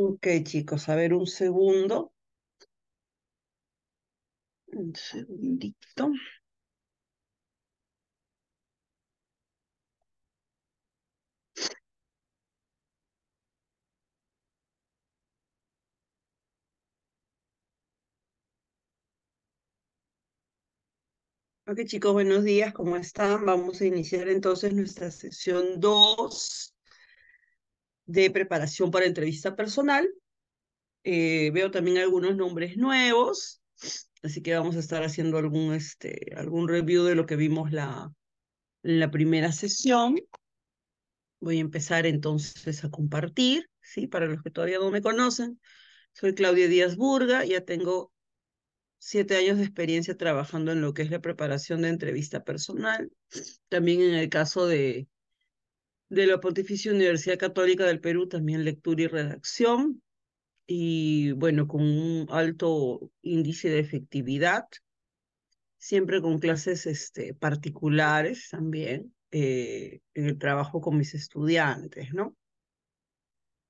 Ok, chicos, a ver un segundo. Un segundito. Ok chicos, buenos días, ¿cómo están? Vamos a iniciar entonces nuestra sesión dos de preparación para entrevista personal. Eh, veo también algunos nombres nuevos, así que vamos a estar haciendo algún, este, algún review de lo que vimos la, la primera sesión. Voy a empezar entonces a compartir, ¿sí? Para los que todavía no me conocen, soy Claudia Díaz Burga, ya tengo siete años de experiencia trabajando en lo que es la preparación de entrevista personal, también en el caso de de la Pontificia Universidad Católica del Perú, también lectura y redacción, y bueno, con un alto índice de efectividad, siempre con clases este, particulares también, eh, en el trabajo con mis estudiantes, ¿no?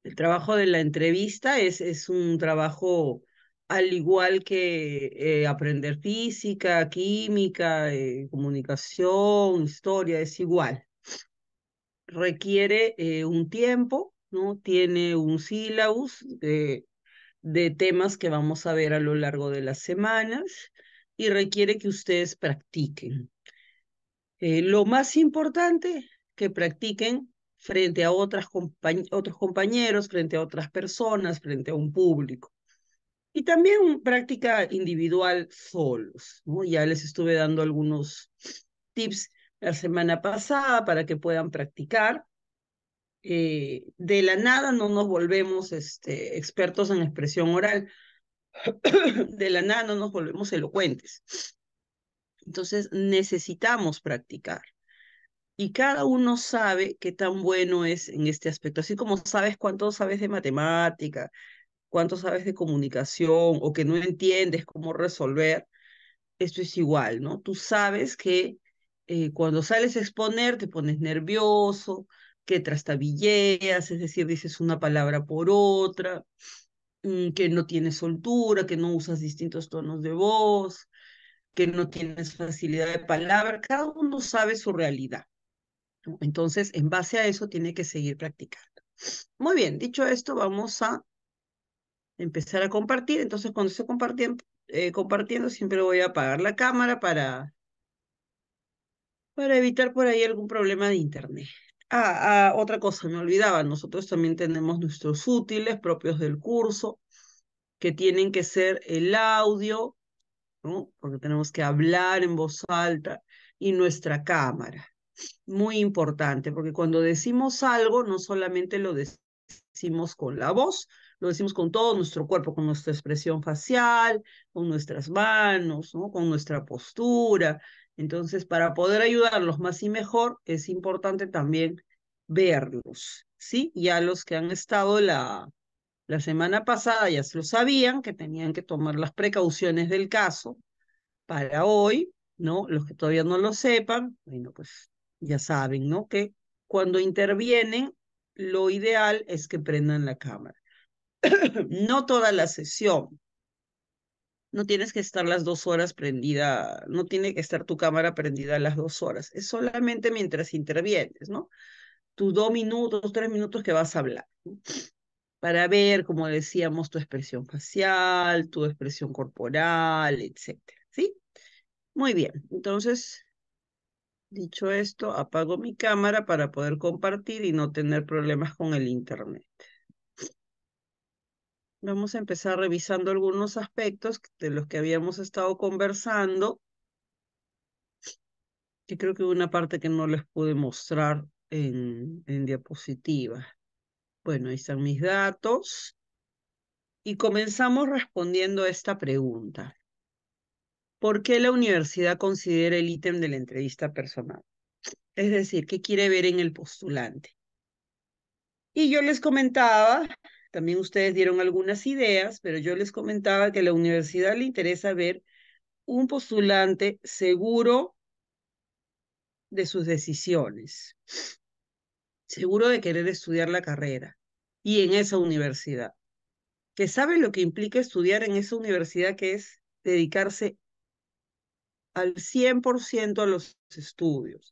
El trabajo de la entrevista es, es un trabajo al igual que eh, aprender física, química, eh, comunicación, historia, es igual requiere eh, un tiempo, ¿no? Tiene un sílabus de, temas que vamos a ver a lo largo de las semanas y requiere que ustedes practiquen. Eh, lo más importante, que practiquen frente a otros compañeros, frente a otras personas, frente a un público. Y también práctica individual solos. Ya les estuve dando algunos tips la semana pasada para que puedan practicar. Eh, de la nada no nos volvemos este, expertos en expresión oral, de la nada no nos volvemos elocuentes. Entonces necesitamos practicar. Y cada uno sabe qué tan bueno es en este aspecto, así como sabes cuánto sabes de matemática, cuánto sabes de comunicación o que no entiendes cómo resolver, esto es igual, ¿no? Tú sabes que eh, cuando sales a exponer te pones nervioso, que trastabilleas, es decir, dices una palabra por otra, mm, que no tienes soltura, que no usas distintos tonos de voz, que no tienes facilidad de palabra, cada uno sabe su realidad. Entonces, en base a eso, tiene que seguir practicando. Muy bien, dicho esto, vamos a empezar a compartir. Entonces, cuando se eh, compartiendo siempre voy a apagar la cámara para para evitar por ahí algún problema de internet. Ah, ah, otra cosa, me olvidaba, nosotros también tenemos nuestros útiles propios del curso, que tienen que ser el audio, ¿no? porque tenemos que hablar en voz alta, y nuestra cámara. Muy importante, porque cuando decimos algo, no solamente lo decimos con la voz, lo decimos con todo nuestro cuerpo, con nuestra expresión facial, con nuestras manos, ¿no? con nuestra postura, entonces, para poder ayudarlos más y mejor, es importante también verlos, ¿sí? Ya los que han estado la, la semana pasada ya se lo sabían, que tenían que tomar las precauciones del caso para hoy, ¿no? Los que todavía no lo sepan, bueno, pues ya saben, ¿no? Que cuando intervienen, lo ideal es que prendan la cámara. no toda la sesión, no tienes que estar las dos horas prendida, no tiene que estar tu cámara prendida las dos horas, es solamente mientras intervienes, ¿no? Tus dos minutos, tres minutos que vas a hablar, para ver, como decíamos, tu expresión facial, tu expresión corporal, etcétera, ¿sí? Muy bien, entonces, dicho esto, apago mi cámara para poder compartir y no tener problemas con el internet. Vamos a empezar revisando algunos aspectos de los que habíamos estado conversando, y creo que una parte que no les pude mostrar en, diapositiva. Bueno, ahí están mis datos. Y comenzamos respondiendo a esta pregunta. ¿Por qué la universidad considera el ítem de la entrevista personal? Es decir, ¿qué quiere ver en el postulante? Y yo les comentaba también ustedes dieron algunas ideas, pero yo les comentaba que a la universidad le interesa ver un postulante seguro de sus decisiones, seguro de querer estudiar la carrera y en esa universidad, que sabe lo que implica estudiar en esa universidad, que es dedicarse al 100% a los estudios,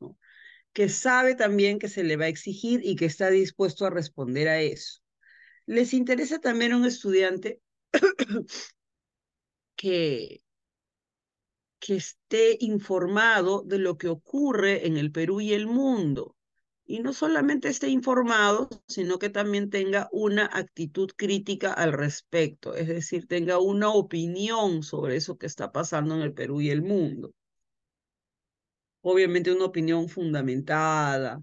que sabe también que se le va a exigir y que está dispuesto a responder a eso les interesa también un estudiante que, que esté informado de lo que ocurre en el Perú y el mundo. Y no solamente esté informado, sino que también tenga una actitud crítica al respecto, es decir, tenga una opinión sobre eso que está pasando en el Perú y el mundo. Obviamente una opinión fundamentada,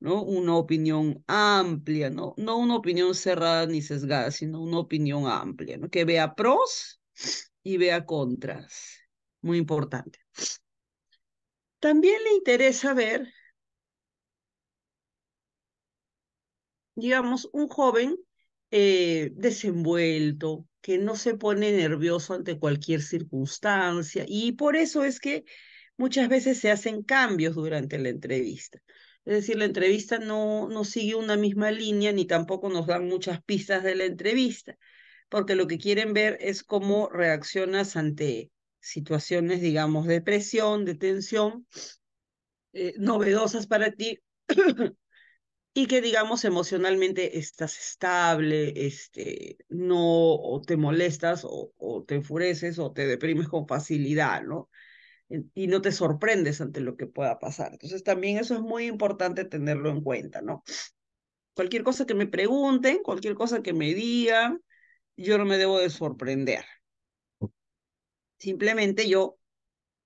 ¿no? Una opinión amplia, ¿no? No una opinión cerrada ni sesgada, sino una opinión amplia, Que vea pros y vea contras. Muy importante. También le interesa ver, digamos, un joven eh, desenvuelto, que no se pone nervioso ante cualquier circunstancia. Y por eso es que muchas veces se hacen cambios durante la entrevista. Es decir, la entrevista no, no sigue una misma línea ni tampoco nos dan muchas pistas de la entrevista, porque lo que quieren ver es cómo reaccionas ante situaciones, digamos, de presión, de tensión, eh, novedosas para ti y que, digamos, emocionalmente estás estable, este, no te molestas o, o te enfureces o te deprimes con facilidad, ¿no? y no te sorprendes ante lo que pueda pasar. Entonces también eso es muy importante tenerlo en cuenta, ¿no? Cualquier cosa que me pregunten, cualquier cosa que me digan, yo no me debo de sorprender. Simplemente yo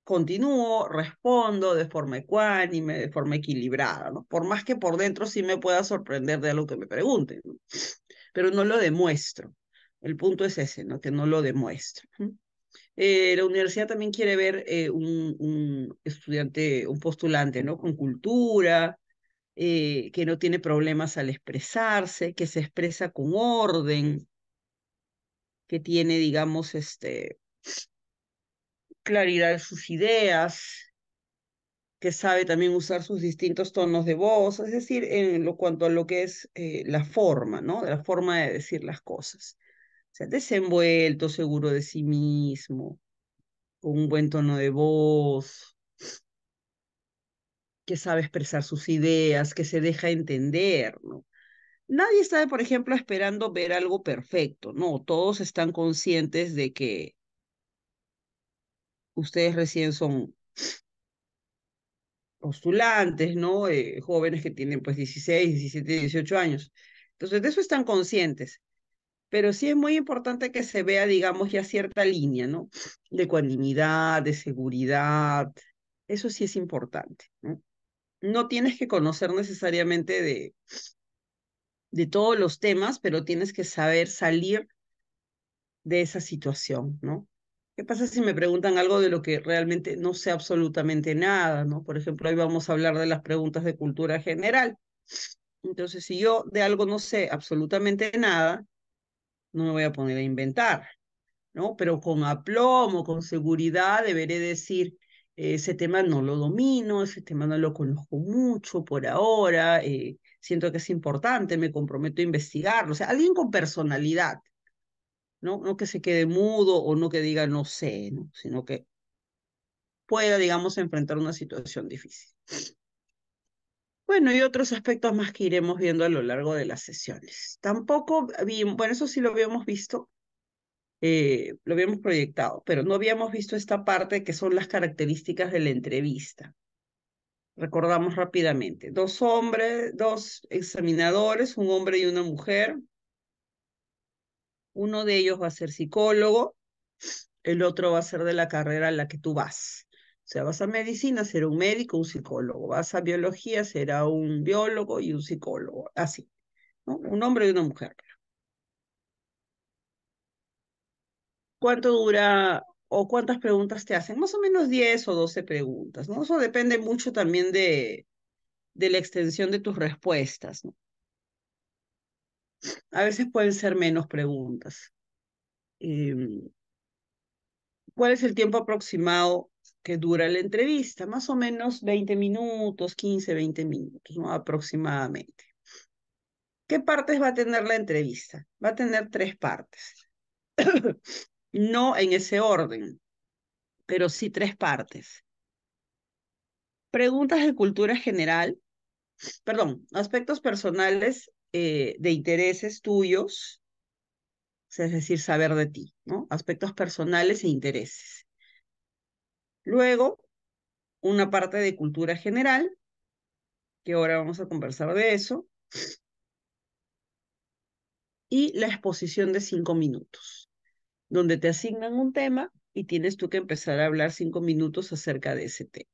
continúo, respondo de forma ecuánime, de forma equilibrada, ¿no? Por más que por dentro sí me pueda sorprender de algo que me pregunten, pero no lo demuestro. El punto es ese, ¿no? Que no lo demuestro. Eh, la universidad también quiere ver eh, un, estudiante, un postulante, ¿no? Con cultura, eh, que no tiene problemas al expresarse, que se expresa con orden, que tiene, digamos, este, claridad de sus ideas, que sabe también usar sus distintos tonos de voz, es decir, en lo cuanto a lo que es la forma, ¿no? de La forma de decir las cosas sea desenvuelto, seguro de sí mismo, con un buen tono de voz, que sabe expresar sus ideas, que se deja entender, ¿no? Nadie está, por ejemplo, esperando ver algo perfecto, no, todos están conscientes de que ustedes recién son postulantes, ¿no? Eh, jóvenes que tienen pues 16, 17, 18 años. Entonces, de eso están conscientes pero sí es muy importante que se vea, digamos, ya cierta línea, ¿no? De ecuanimidad, de seguridad, eso sí es importante, ¿no? No tienes que conocer necesariamente de, de todos los temas, pero tienes que saber salir de esa situación, ¿no? ¿Qué pasa si me preguntan algo de lo que realmente no sé absolutamente nada, ¿no? Por ejemplo, hoy vamos a hablar de las preguntas de cultura general. Entonces, si yo de algo no sé absolutamente nada, no me voy a poner a inventar, ¿no? Pero con aplomo, con seguridad, deberé decir, eh, ese tema no lo domino, ese tema no lo conozco mucho por ahora, eh, siento que es importante, me comprometo a investigarlo, o sea, alguien con personalidad, ¿no? No que se quede mudo o no que diga no sé, ¿no? Sino que pueda, digamos, enfrentar una situación difícil. Bueno, y otros aspectos más que iremos viendo a lo largo de las sesiones. Tampoco, bueno, eso sí lo habíamos visto, eh, lo habíamos proyectado, pero no habíamos visto esta parte que son las características de la entrevista. Recordamos rápidamente, dos hombres, dos examinadores, un hombre y una mujer. Uno de ellos va a ser psicólogo, el otro va a ser de la carrera a la que tú vas sea, vas a medicina, será un médico, un psicólogo. Vas a biología, será un biólogo y un psicólogo. Así. ¿no? Un hombre y una mujer. ¿Cuánto dura o cuántas preguntas te hacen? Más o menos 10 o 12 preguntas. ¿no? Eso depende mucho también de, de la extensión de tus respuestas. ¿no? A veces pueden ser menos preguntas. Em, ¿Cuál es el tiempo aproximado que dura la entrevista, más o menos 20 minutos, 15, 20 minutos aproximadamente. ¿Qué partes va a tener la entrevista? Va a tener tres partes. no en ese orden, pero sí tres partes. Preguntas de cultura general, perdón, aspectos personales eh, de intereses tuyos, es decir, saber de ti, ¿no? Aspectos personales e intereses Luego, una parte de cultura general, que ahora vamos a conversar de eso, y la exposición de cinco minutos, donde te asignan un tema y tienes tú que empezar a hablar cinco minutos acerca de ese tema.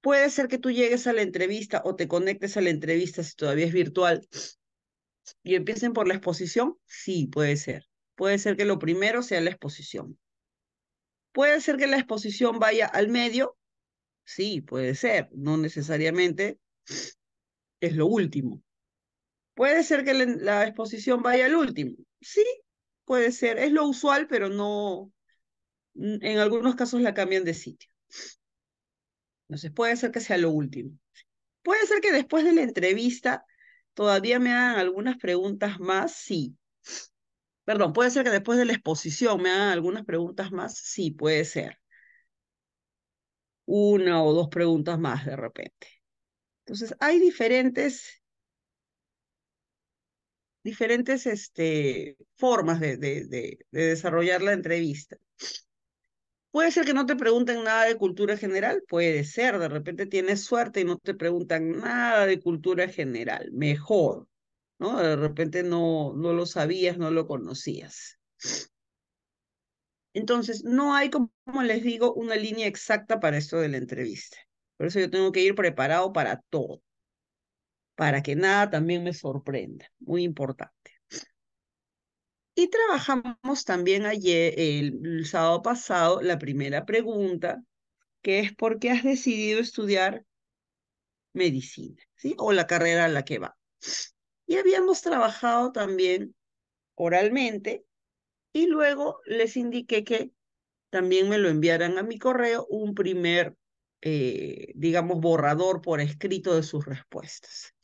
Puede ser que tú llegues a la entrevista o te conectes a la entrevista si todavía es virtual y empiecen por la exposición. Sí, puede ser. Puede ser que lo primero sea la exposición. Puede ser que la exposición vaya al medio. Sí, puede ser. No necesariamente es lo último. Puede ser que la, exposición vaya al último. Sí, puede ser. Es lo usual, pero no. Mm, en algunos casos la cambian de sitio. Entonces puede ser que sea lo último. Puede ser que después de la entrevista todavía me hagan algunas preguntas más. Sí, Perdón, puede ser que después de la exposición me hagan algunas preguntas más. Sí, puede ser. Una o dos preguntas más de repente. Entonces, hay diferentes, diferentes este, formas de, de, de desarrollar la entrevista. Puede ser que no te pregunten nada de cultura general, puede ser, de repente tienes suerte y no te preguntan nada de cultura general, mejor. ¿no? De repente no, no lo sabías, no lo conocías. Entonces, no hay, como les digo, una línea exacta para esto de la entrevista. Por eso yo tengo que ir preparado para todo, para que nada también me sorprenda. Muy importante. Y trabajamos también ayer, el, sábado pasado, la primera pregunta, que es por qué has decidido estudiar medicina, ¿sí? O la carrera a la que va. Y habíamos trabajado también oralmente y luego les indiqué que también me lo enviaran a mi correo un primer, eh, digamos, borrador por escrito de sus respuestas.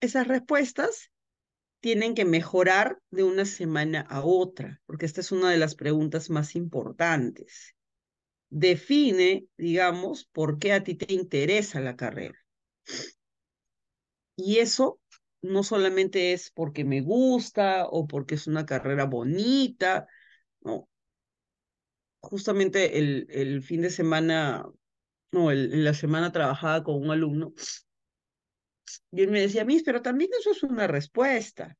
Esas respuestas tienen que mejorar de una semana a otra, porque esta es una de las preguntas más importantes. Define, digamos, por qué a ti te interesa la carrera. Y eso no solamente es porque me gusta o porque es una carrera bonita, no. Justamente el, el fin de semana, no, en la semana trabajada con un alumno y él me decía, mí, pero también eso es una respuesta.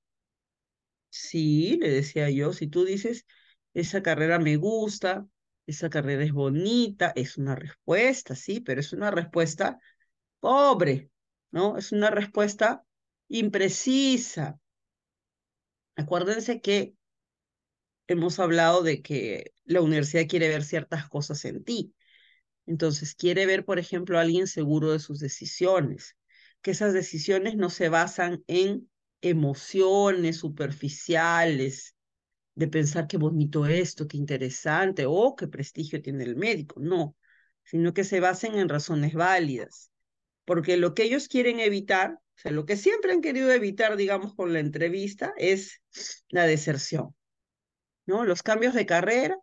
Sí, le decía yo, si tú dices, esa carrera me gusta, esa carrera es bonita, es una respuesta, sí, pero es una respuesta pobre, ¿no? Es una respuesta imprecisa. Acuérdense que hemos hablado de que la universidad quiere ver ciertas cosas en ti. Entonces, quiere ver, por ejemplo, a alguien seguro de sus decisiones, que esas decisiones no se basan en emociones superficiales, de pensar qué bonito esto, qué interesante, o oh, qué prestigio tiene el médico, no, sino que se basen en razones válidas, porque lo que ellos quieren evitar o sea, lo que siempre han querido evitar, digamos, con la entrevista es la deserción, ¿no? Los cambios de carrera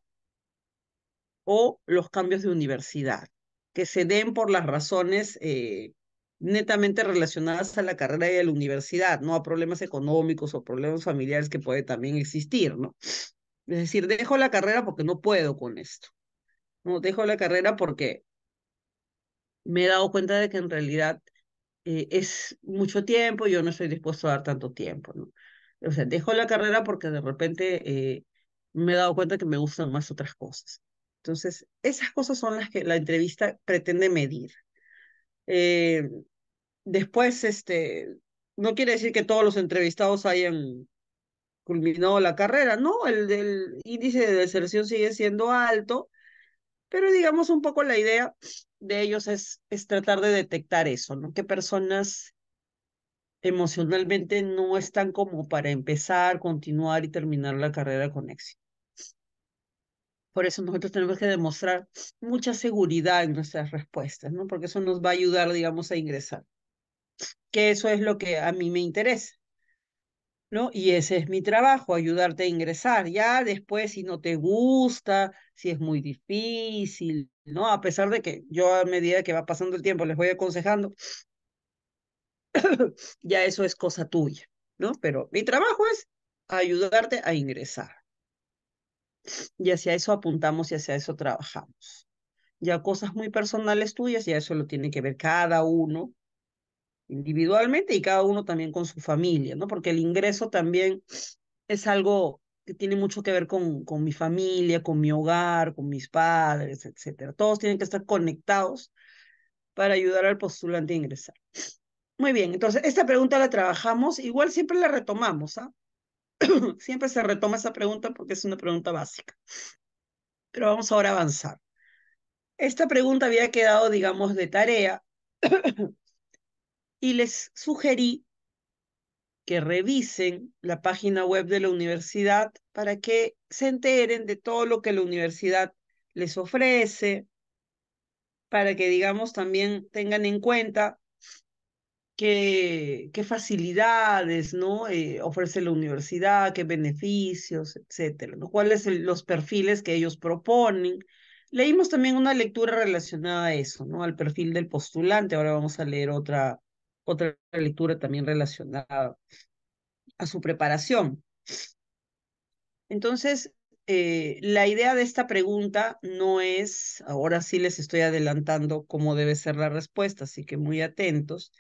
o los cambios de universidad, que se den por las razones eh, netamente relacionadas a la carrera y a la universidad, no a problemas económicos o problemas familiares que puede también existir, ¿no? Es decir, dejo la carrera porque no puedo con esto. No, dejo la carrera porque me he dado cuenta de que en realidad eh, es mucho tiempo, yo no estoy dispuesto a dar tanto tiempo, ¿no? O sea, dejo la carrera porque de repente eh, me he dado cuenta que me gustan más otras cosas. Entonces, esas cosas son las que la entrevista pretende medir. Eh, después, este, no quiere decir que todos los entrevistados hayan culminado la carrera, no, el, el índice de deserción sigue siendo alto, pero digamos un poco la idea de ellos es, es tratar de detectar eso, ¿no? ¿Qué personas emocionalmente no están como para empezar, continuar y terminar la carrera con éxito? Por eso nosotros tenemos que demostrar mucha seguridad en nuestras respuestas, ¿no? Porque eso nos va a ayudar, digamos, a ingresar. Que eso es lo que a mí me interesa. ¿no? Y ese es mi trabajo, ayudarte a ingresar. Ya después, si no te gusta, si es muy difícil, ¿no? A pesar de que yo a medida que va pasando el tiempo les voy aconsejando, ya eso es cosa tuya, ¿no? Pero mi trabajo es ayudarte a ingresar. Y hacia eso apuntamos y hacia eso trabajamos. Ya cosas muy personales tuyas, ya eso lo tiene que ver cada uno individualmente y cada uno también con su familia, ¿no? Porque el ingreso también es algo que tiene mucho que ver con, con mi familia, con mi hogar, con mis padres, etcétera. Todos tienen que estar conectados para ayudar al postulante a ingresar. Muy bien, entonces esta pregunta la trabajamos, igual siempre la retomamos, ¿ah? siempre se retoma esa pregunta porque es una pregunta básica. Pero vamos ahora a avanzar. Esta pregunta había quedado, digamos, de tarea y les sugerí que revisen la página web de la universidad para que se enteren de todo lo que la universidad les ofrece, para que, digamos, también tengan en cuenta qué, qué facilidades ¿no? Eh, ofrece la universidad, qué beneficios, etcétera, cuáles son los perfiles que ellos proponen. Leímos también una lectura relacionada a eso, ¿no? Al perfil del postulante. Ahora vamos a leer otra, otra lectura también relacionada a su preparación. Entonces, eh, la idea de esta pregunta no es, ahora sí les estoy adelantando cómo debe ser la respuesta, así que muy atentos.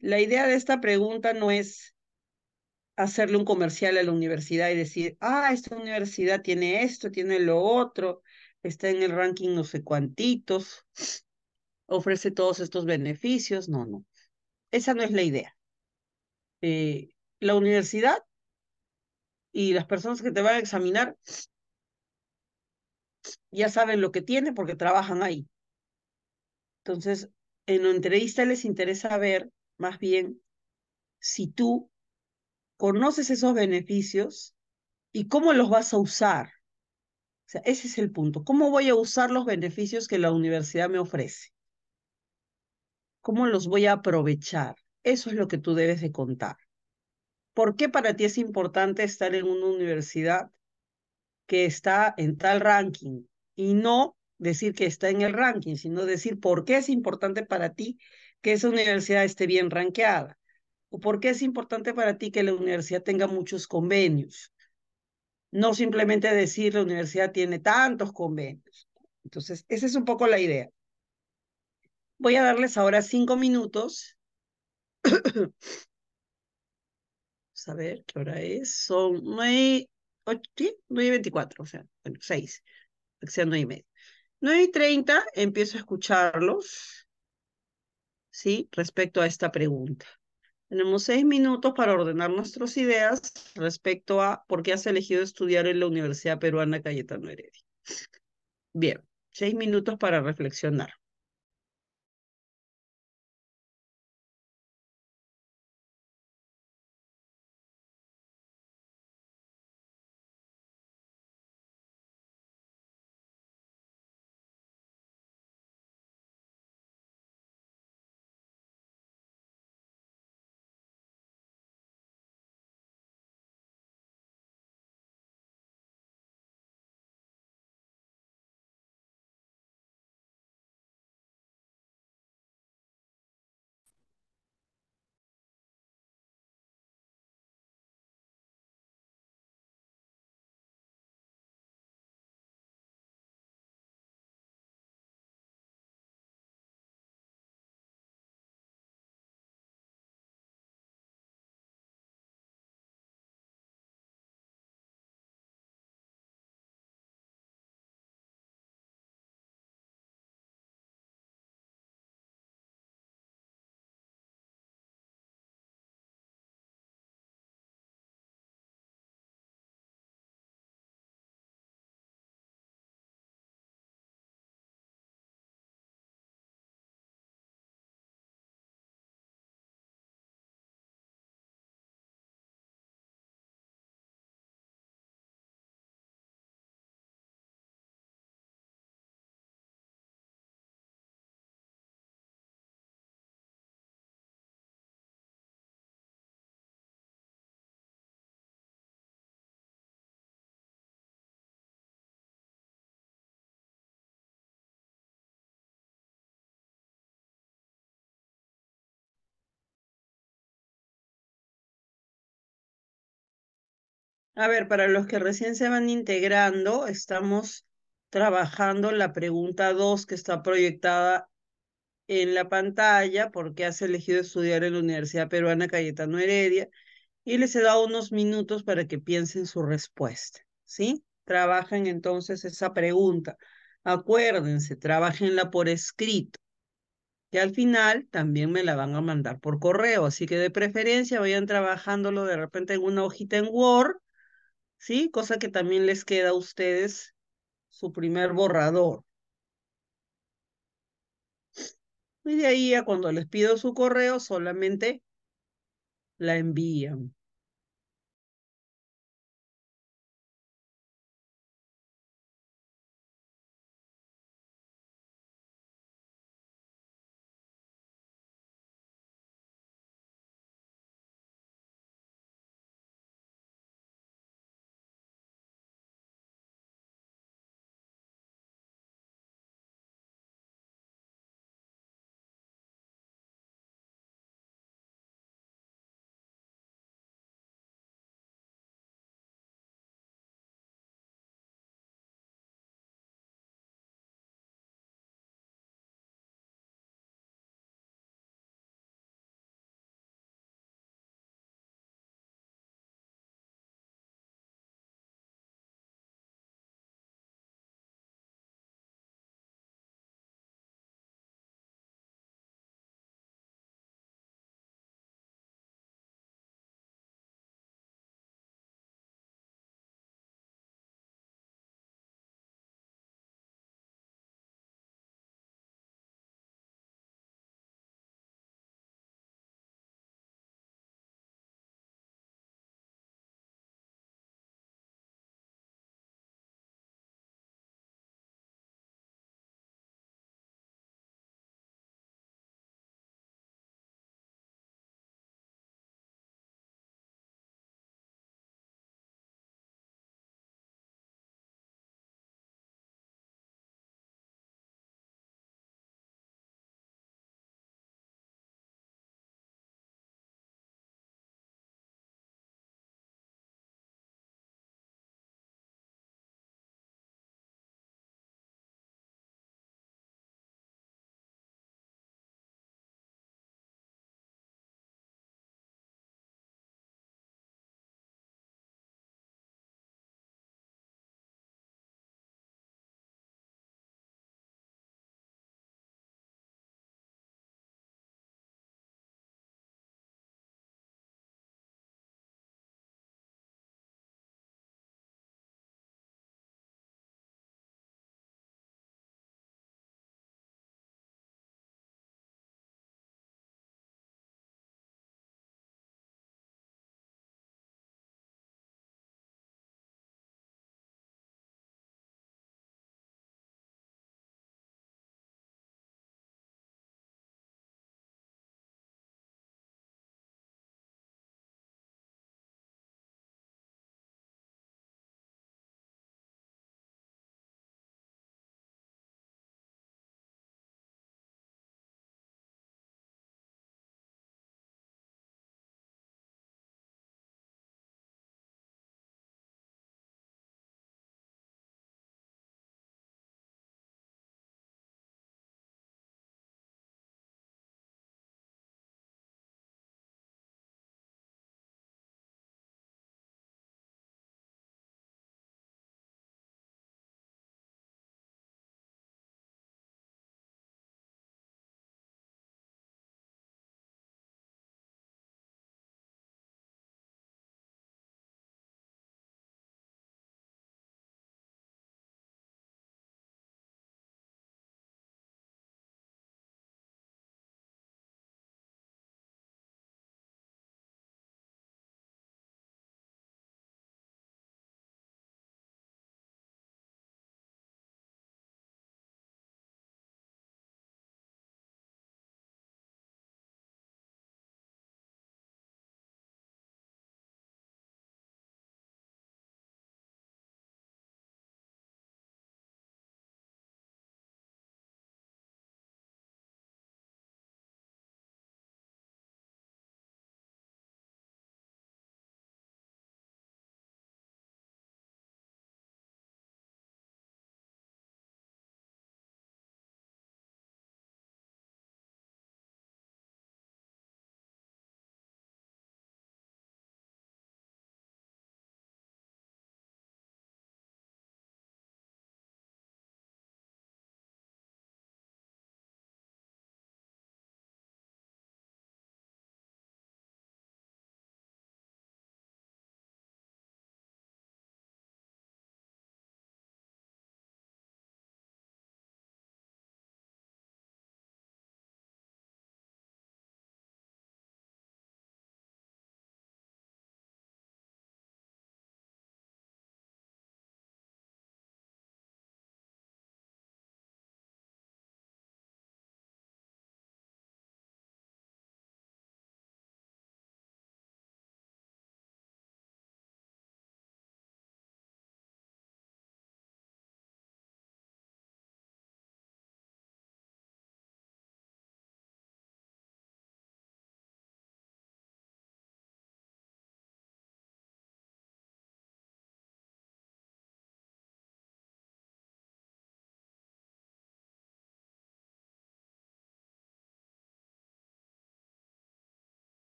La idea de esta pregunta no es hacerle un comercial a la universidad y decir, ah, esta universidad tiene esto, tiene lo otro, está en el ranking no sé cuantitos, ofrece todos estos beneficios. No, no. Esa no es la idea. Eh, la universidad y las personas que te van a examinar ya saben lo que tienen porque trabajan ahí. Entonces, en la entrevista les interesa ver más bien si tú conoces esos beneficios y cómo los vas a usar. O sea, ese es el punto. ¿Cómo voy a usar los beneficios que la universidad me ofrece? ¿Cómo los voy a aprovechar? Eso es lo que tú debes de contar. ¿Por qué para ti es importante estar en una universidad que está en tal ranking y no decir que está en el ranking, sino decir por qué es importante para ti que esa universidad esté bien ranqueada o por qué es importante para ti que la universidad tenga muchos convenios. No simplemente decir la universidad tiene tantos convenios. Entonces, esa es un poco la idea. Voy a darles ahora cinco minutos. Vamos a ver qué hora es. Son nueve, y nueve veinticuatro, o sea, bueno, seis, o sea, nueve y media. Nueve y treinta empiezo a escucharlos, ¿sí? Respecto a esta pregunta. Tenemos seis minutos para ordenar nuestras ideas respecto a por qué has elegido estudiar en la Universidad Peruana Cayetano Heredia. Bien, seis minutos para reflexionar. A ver, para los que recién se van integrando, estamos trabajando la pregunta 2 que está proyectada en la pantalla, Porque has elegido estudiar en la Universidad Peruana Cayetano Heredia? Y les he dado unos minutos para que piensen su respuesta, ¿sí? Trabajen entonces esa pregunta. Acuérdense, trabajenla por escrito, que al final también me la van a mandar por correo, así que de preferencia vayan trabajándolo de repente en una hojita en Word ¿sí? Cosa que también les queda a ustedes su primer borrador. Y de ahí a cuando les pido su correo solamente la envían.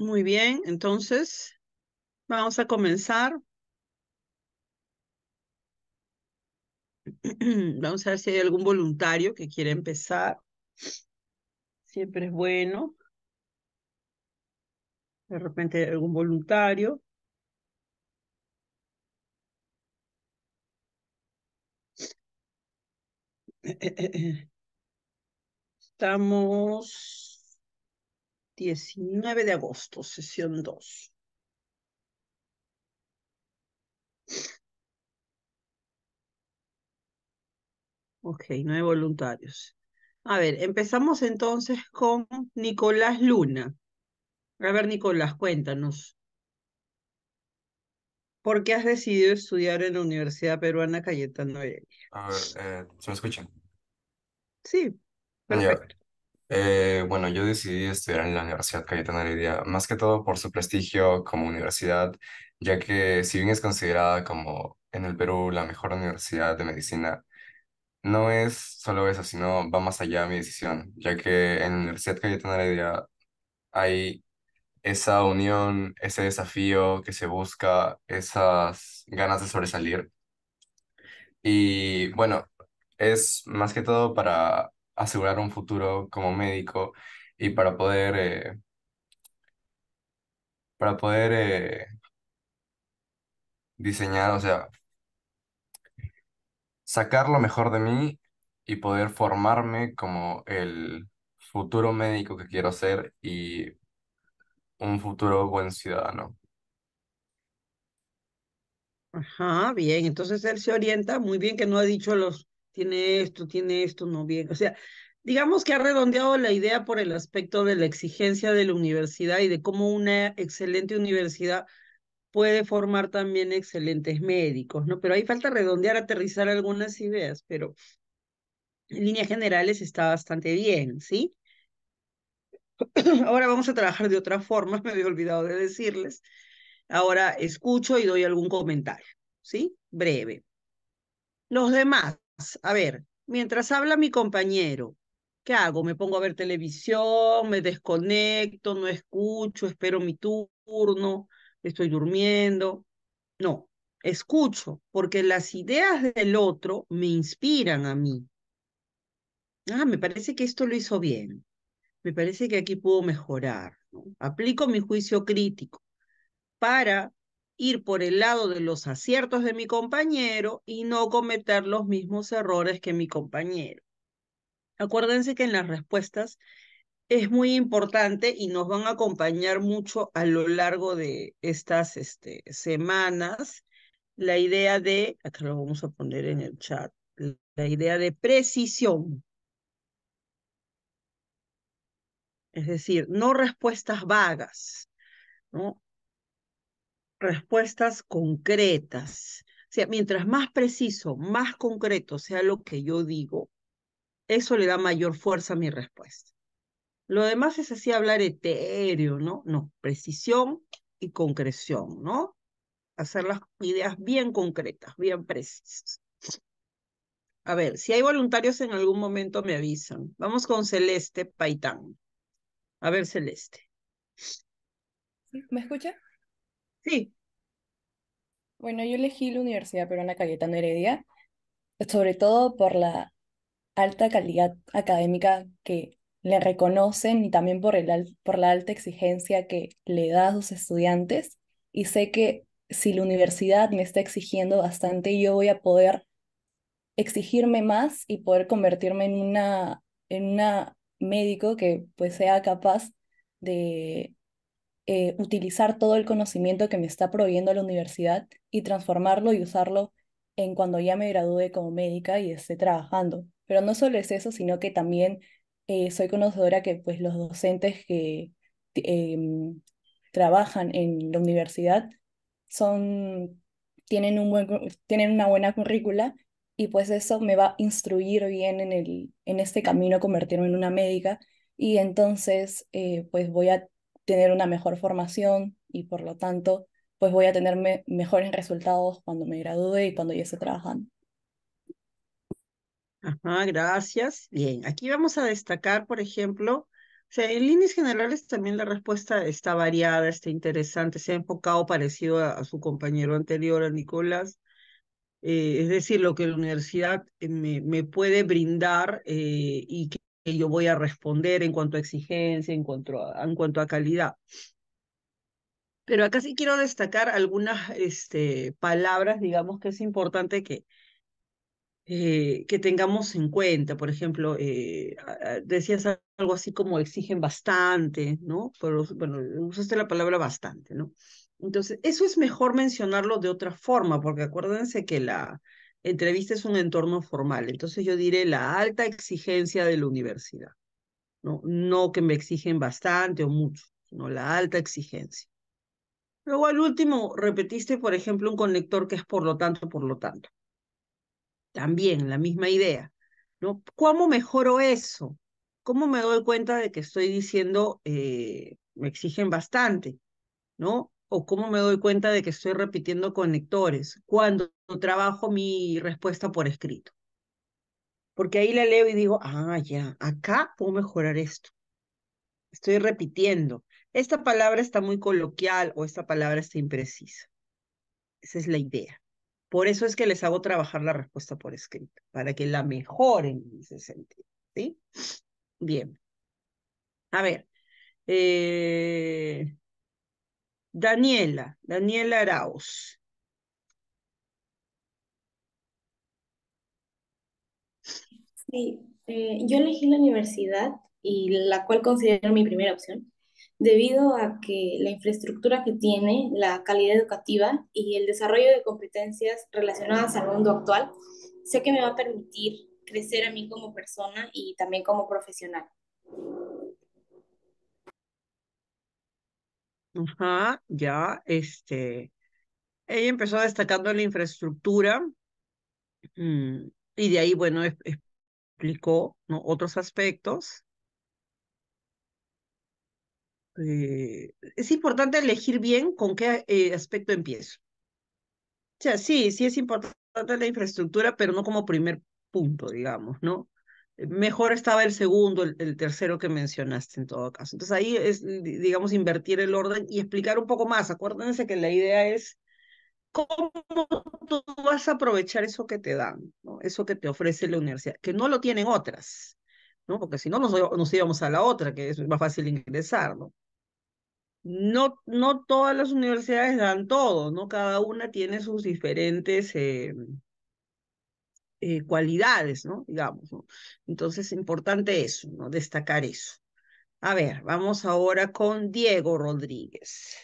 Muy bien, entonces vamos a comenzar. Vamos a ver si hay algún voluntario que quiera empezar. Siempre es bueno. De repente algún voluntario. Estamos 19 de agosto, sesión 2. Ok, nueve voluntarios. A ver, empezamos entonces con Nicolás Luna. A ver, Nicolás, cuéntanos. ¿Por qué has decidido estudiar en la Universidad Peruana Cayetano Heredia? A ver, eh, ¿se me escucha? Sí, ah, perfecto. Eh, bueno, yo decidí estudiar en la Universidad Cayetana Heredia, más que todo por su prestigio como universidad, ya que si bien es considerada como en el Perú la mejor universidad de medicina, no es solo eso, sino va más allá de mi decisión, ya que en la Universidad Cayetana Heredia hay esa unión, ese desafío que se busca, esas ganas de sobresalir. Y bueno, es más que todo para asegurar un futuro como médico y para poder, eh, para poder eh, diseñar, o sea, sacar lo mejor de mí y poder formarme como el futuro médico que quiero ser y un futuro buen ciudadano. Ajá, bien, entonces él se orienta muy bien que no ha dicho los tiene esto, tiene esto, no bien. O sea, digamos que ha redondeado la idea por el aspecto de la exigencia de la universidad y de cómo una excelente universidad puede formar también excelentes médicos, ¿no? Pero hay falta redondear, aterrizar algunas ideas, pero en líneas generales está bastante bien, ¿sí? Ahora vamos a trabajar de otra forma, me había olvidado de decirles. Ahora escucho y doy algún comentario, ¿sí? Breve. Los demás, a ver, mientras habla mi compañero, ¿qué hago? ¿Me pongo a ver televisión? ¿Me desconecto? ¿No escucho? ¿Espero mi turno? ¿Estoy durmiendo? No, escucho, porque las ideas del otro me inspiran a mí. Ah, me parece que esto lo hizo bien. Me parece que aquí puedo mejorar. Aplico mi juicio crítico para ir por el lado de los aciertos de mi compañero y no cometer los mismos errores que mi compañero. Acuérdense que en las respuestas es muy importante y nos van a acompañar mucho a lo largo de estas este, semanas la idea de, acá lo vamos a poner en el chat, la idea de precisión. Es decir, no respuestas vagas, ¿no? respuestas concretas. O sea, mientras más preciso, más concreto sea lo que yo digo, eso le da mayor fuerza a mi respuesta. Lo demás es así hablar etéreo, ¿no? No, precisión y concreción, ¿no? Hacer las ideas bien concretas, bien precisas. A ver, si hay voluntarios en algún momento me avisan. Vamos con Celeste Paitán. A ver, Celeste. ¿Me escucha? Sí. Bueno, yo elegí la Universidad Peruana Cayetano Heredia, sobre todo por la alta calidad académica que le reconocen y también por, el, por la alta exigencia que le da a sus estudiantes. Y sé que si la universidad me está exigiendo bastante, yo voy a poder exigirme más y poder convertirme en una, en una médico que pues sea capaz de eh, utilizar todo el conocimiento que me está proveyendo la universidad y transformarlo y usarlo en cuando ya me gradúe como médica y esté trabajando. Pero no solo es eso, sino que también eh, soy conocedora que pues, los docentes que eh, trabajan en la universidad son, tienen, un buen, tienen una buena currícula y pues eso me va a instruir bien en, el, en este camino convertirme en una médica y entonces pues voy a tener una mejor formación y por lo tanto, pues voy a tener mejores resultados cuando me gradúe y cuando ya esté trabajando. Ajá, gracias. Bien, aquí vamos a destacar, por ejemplo, o sea, en líneas generales también la respuesta está variada, está interesante, se ha enfocado parecido a, su compañero anterior, a Nicolás. Eh, es decir, lo que la universidad eh, me, puede brindar eh, y que que yo voy a responder en cuanto a exigencia, en cuanto a, en cuanto a calidad. Pero acá sí quiero destacar algunas este, palabras, digamos, que es importante que, eh, que tengamos en cuenta. Por ejemplo, eh, decías algo así como exigen bastante, ¿no? Pero, bueno, usaste la palabra bastante, ¿no? Entonces, eso es mejor mencionarlo de otra forma, porque acuérdense que la, entrevista es un entorno formal, entonces yo diré la alta exigencia de la universidad, no, no que me exigen bastante o mucho, sino la alta exigencia. Luego al último repetiste, por ejemplo, un conector que es por lo tanto, por lo tanto. También la misma idea. ¿no? ¿Cómo mejoro eso? ¿Cómo me doy cuenta de que estoy diciendo, eh, me exigen bastante? ¿no? o cómo me doy cuenta de que estoy repitiendo conectores cuando trabajo mi respuesta por escrito. Porque ahí la leo y digo, ah, ya, acá puedo mejorar esto. Estoy repitiendo. Esta palabra está muy coloquial o esta palabra está imprecisa. Esa es la idea. Por eso es que les hago trabajar la respuesta por escrito, para que la mejoren en ese sentido. ¿Sí? Bien. A ver. Eh... Daniela, Daniela Arauz. Sí, eh, yo elegí la universidad y la cual considero mi primera opción, debido a que la infraestructura que tiene, la calidad educativa y el desarrollo de competencias relacionadas al mundo actual, sé que me va a permitir crecer a mí como persona y también como profesional. Ajá, ya, este, ella empezó destacando la infraestructura mm, y de ahí, bueno, explicó otros aspectos. Eh, es importante elegir bien con qué eh, aspecto empiezo. O sea, sí, sí es importante la infraestructura, pero no como primer punto, digamos, ¿no? mejor estaba el segundo, el, tercero que mencionaste en todo caso. Entonces ahí es, digamos, invertir el orden y explicar un poco más. Acuérdense que la idea es cómo tú vas a aprovechar eso que te dan, ¿no? eso que te ofrece la universidad, que no lo tienen otras, ¿no? porque si no nos, íbamos a la otra, que es más fácil ingresar. ¿no? No, no todas las universidades dan todo, ¿no? Cada una tiene sus diferentes eh, eh, cualidades, ¿no? Digamos, ¿no? Entonces importante eso, ¿no? Destacar eso. A ver, vamos ahora con Diego Rodríguez.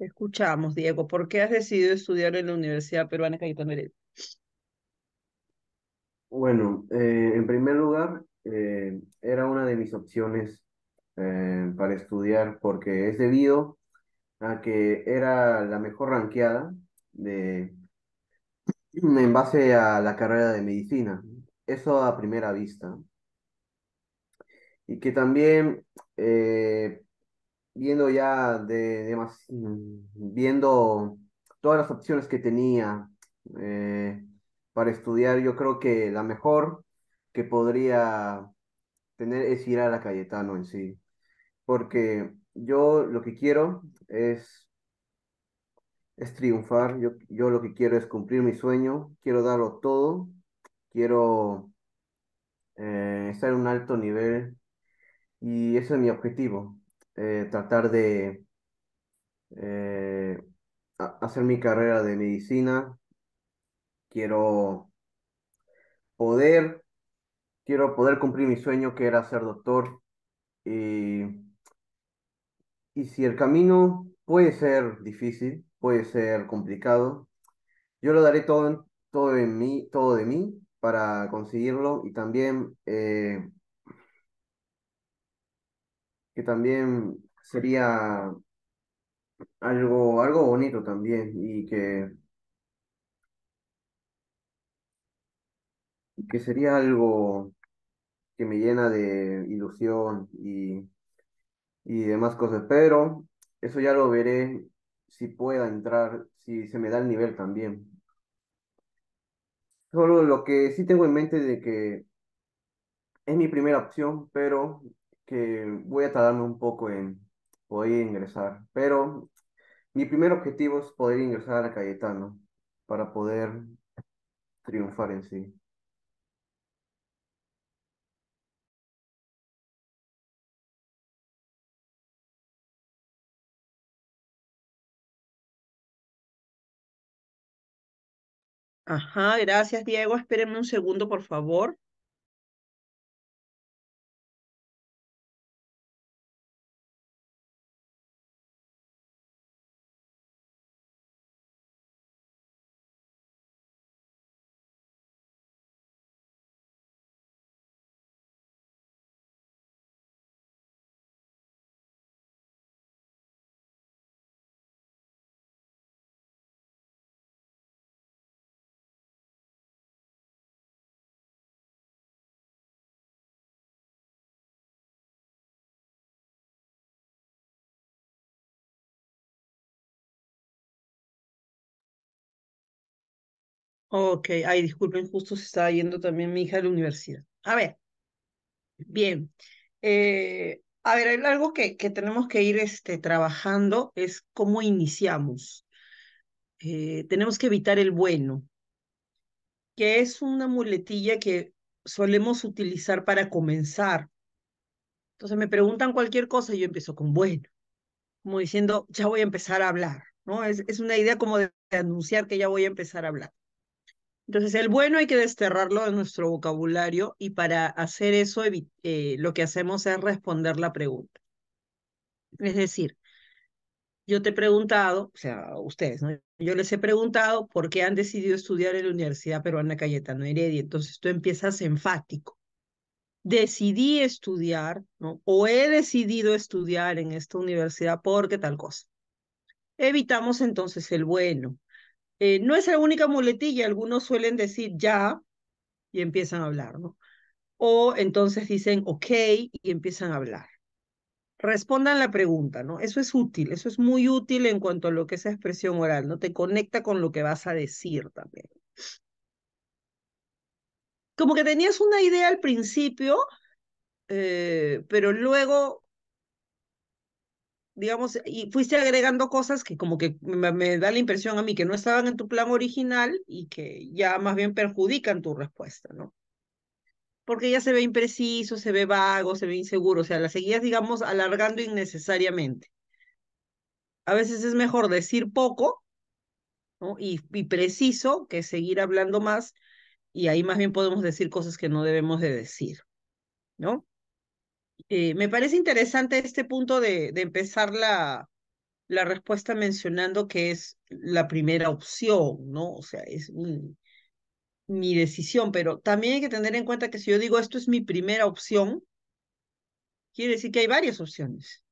escuchamos, Diego. ¿Por qué has decidido estudiar en la Universidad Peruana Cayetano Heredia? Bueno, eh, en primer lugar, eh, era una de mis opciones eh, para estudiar porque es debido a que era la mejor ranqueada de, en base a la carrera de medicina. Eso a primera vista. Y que también, eh, viendo ya de, más, mm, viendo todas las opciones que tenía para estudiar, yo creo que la mejor que podría tener es ir a la Cayetano en sí. Porque yo lo que quiero es, es triunfar, yo, lo que quiero es cumplir mi sueño, quiero darlo todo, quiero eh, estar en un alto nivel y ese es mi objetivo, eh, tratar de eh, hacer mi carrera de medicina, quiero poder quiero poder cumplir mi sueño que era ser doctor. Eh, y si el camino puede ser difícil, puede ser complicado, yo lo daré todo, todo, en mí, todo de mí para conseguirlo y también eh, que también sería algo, algo bonito también y que, que sería algo que me llena de ilusión y, y demás cosas. Pero eso ya lo veré si pueda entrar, si se me da el nivel también. Solo lo que sí tengo en mente de que es mi primera opción, pero que voy a tardarme un poco en poder ingresar. Pero mi primer objetivo es poder ingresar a Cayetano para poder triunfar en sí. Ajá, gracias Diego. Espérenme un segundo, por favor. Ok, ay, disculpen, justo se está yendo también mi hija de la universidad. A ver, bien. Eh, a ver, algo que, que tenemos que ir este, trabajando es cómo iniciamos. Eh, tenemos que evitar el bueno, que es una muletilla que solemos utilizar para comenzar. Entonces me preguntan cualquier cosa y yo empiezo con bueno, como diciendo, ya voy a empezar a hablar, ¿no? Es, es una idea como de anunciar que ya voy a empezar a hablar. Entonces, el bueno hay que desterrarlo de nuestro vocabulario y para hacer eso eh, lo que hacemos es responder la pregunta. Es decir, yo te he preguntado, o sea, ustedes, yo les he preguntado por qué han decidido estudiar en la Universidad Peruana Cayetano Heredia. Entonces tú empiezas enfático. Decidí estudiar, O he decidido estudiar en esta universidad porque tal cosa. Evitamos entonces el bueno. Eh, no es la única muletilla, algunos suelen decir ya y empiezan a hablar, ¿no? O entonces dicen ok y empiezan a hablar. Respondan la pregunta, ¿no? Eso es útil, eso es muy útil en cuanto a lo que es expresión oral, ¿no? Te conecta con lo que vas a decir también. Como que tenías una idea al principio, eh, pero luego digamos, y fuiste agregando cosas que como que me, da la impresión a mí que no estaban en tu plan original y que ya más bien perjudican tu respuesta, ¿no? Porque ya se ve impreciso, se ve vago, se ve inseguro, o sea, la seguías, digamos, alargando innecesariamente. A veces es mejor decir poco ¿no? y, y preciso que seguir hablando más y ahí más bien podemos decir cosas que no debemos de decir, ¿no? Eh, me parece interesante este punto de, de empezar la, la respuesta mencionando que es la primera opción, ¿no? O sea, es mi decisión, pero también hay que tener en cuenta que si yo digo esto es mi primera opción, quiere decir que hay varias opciones.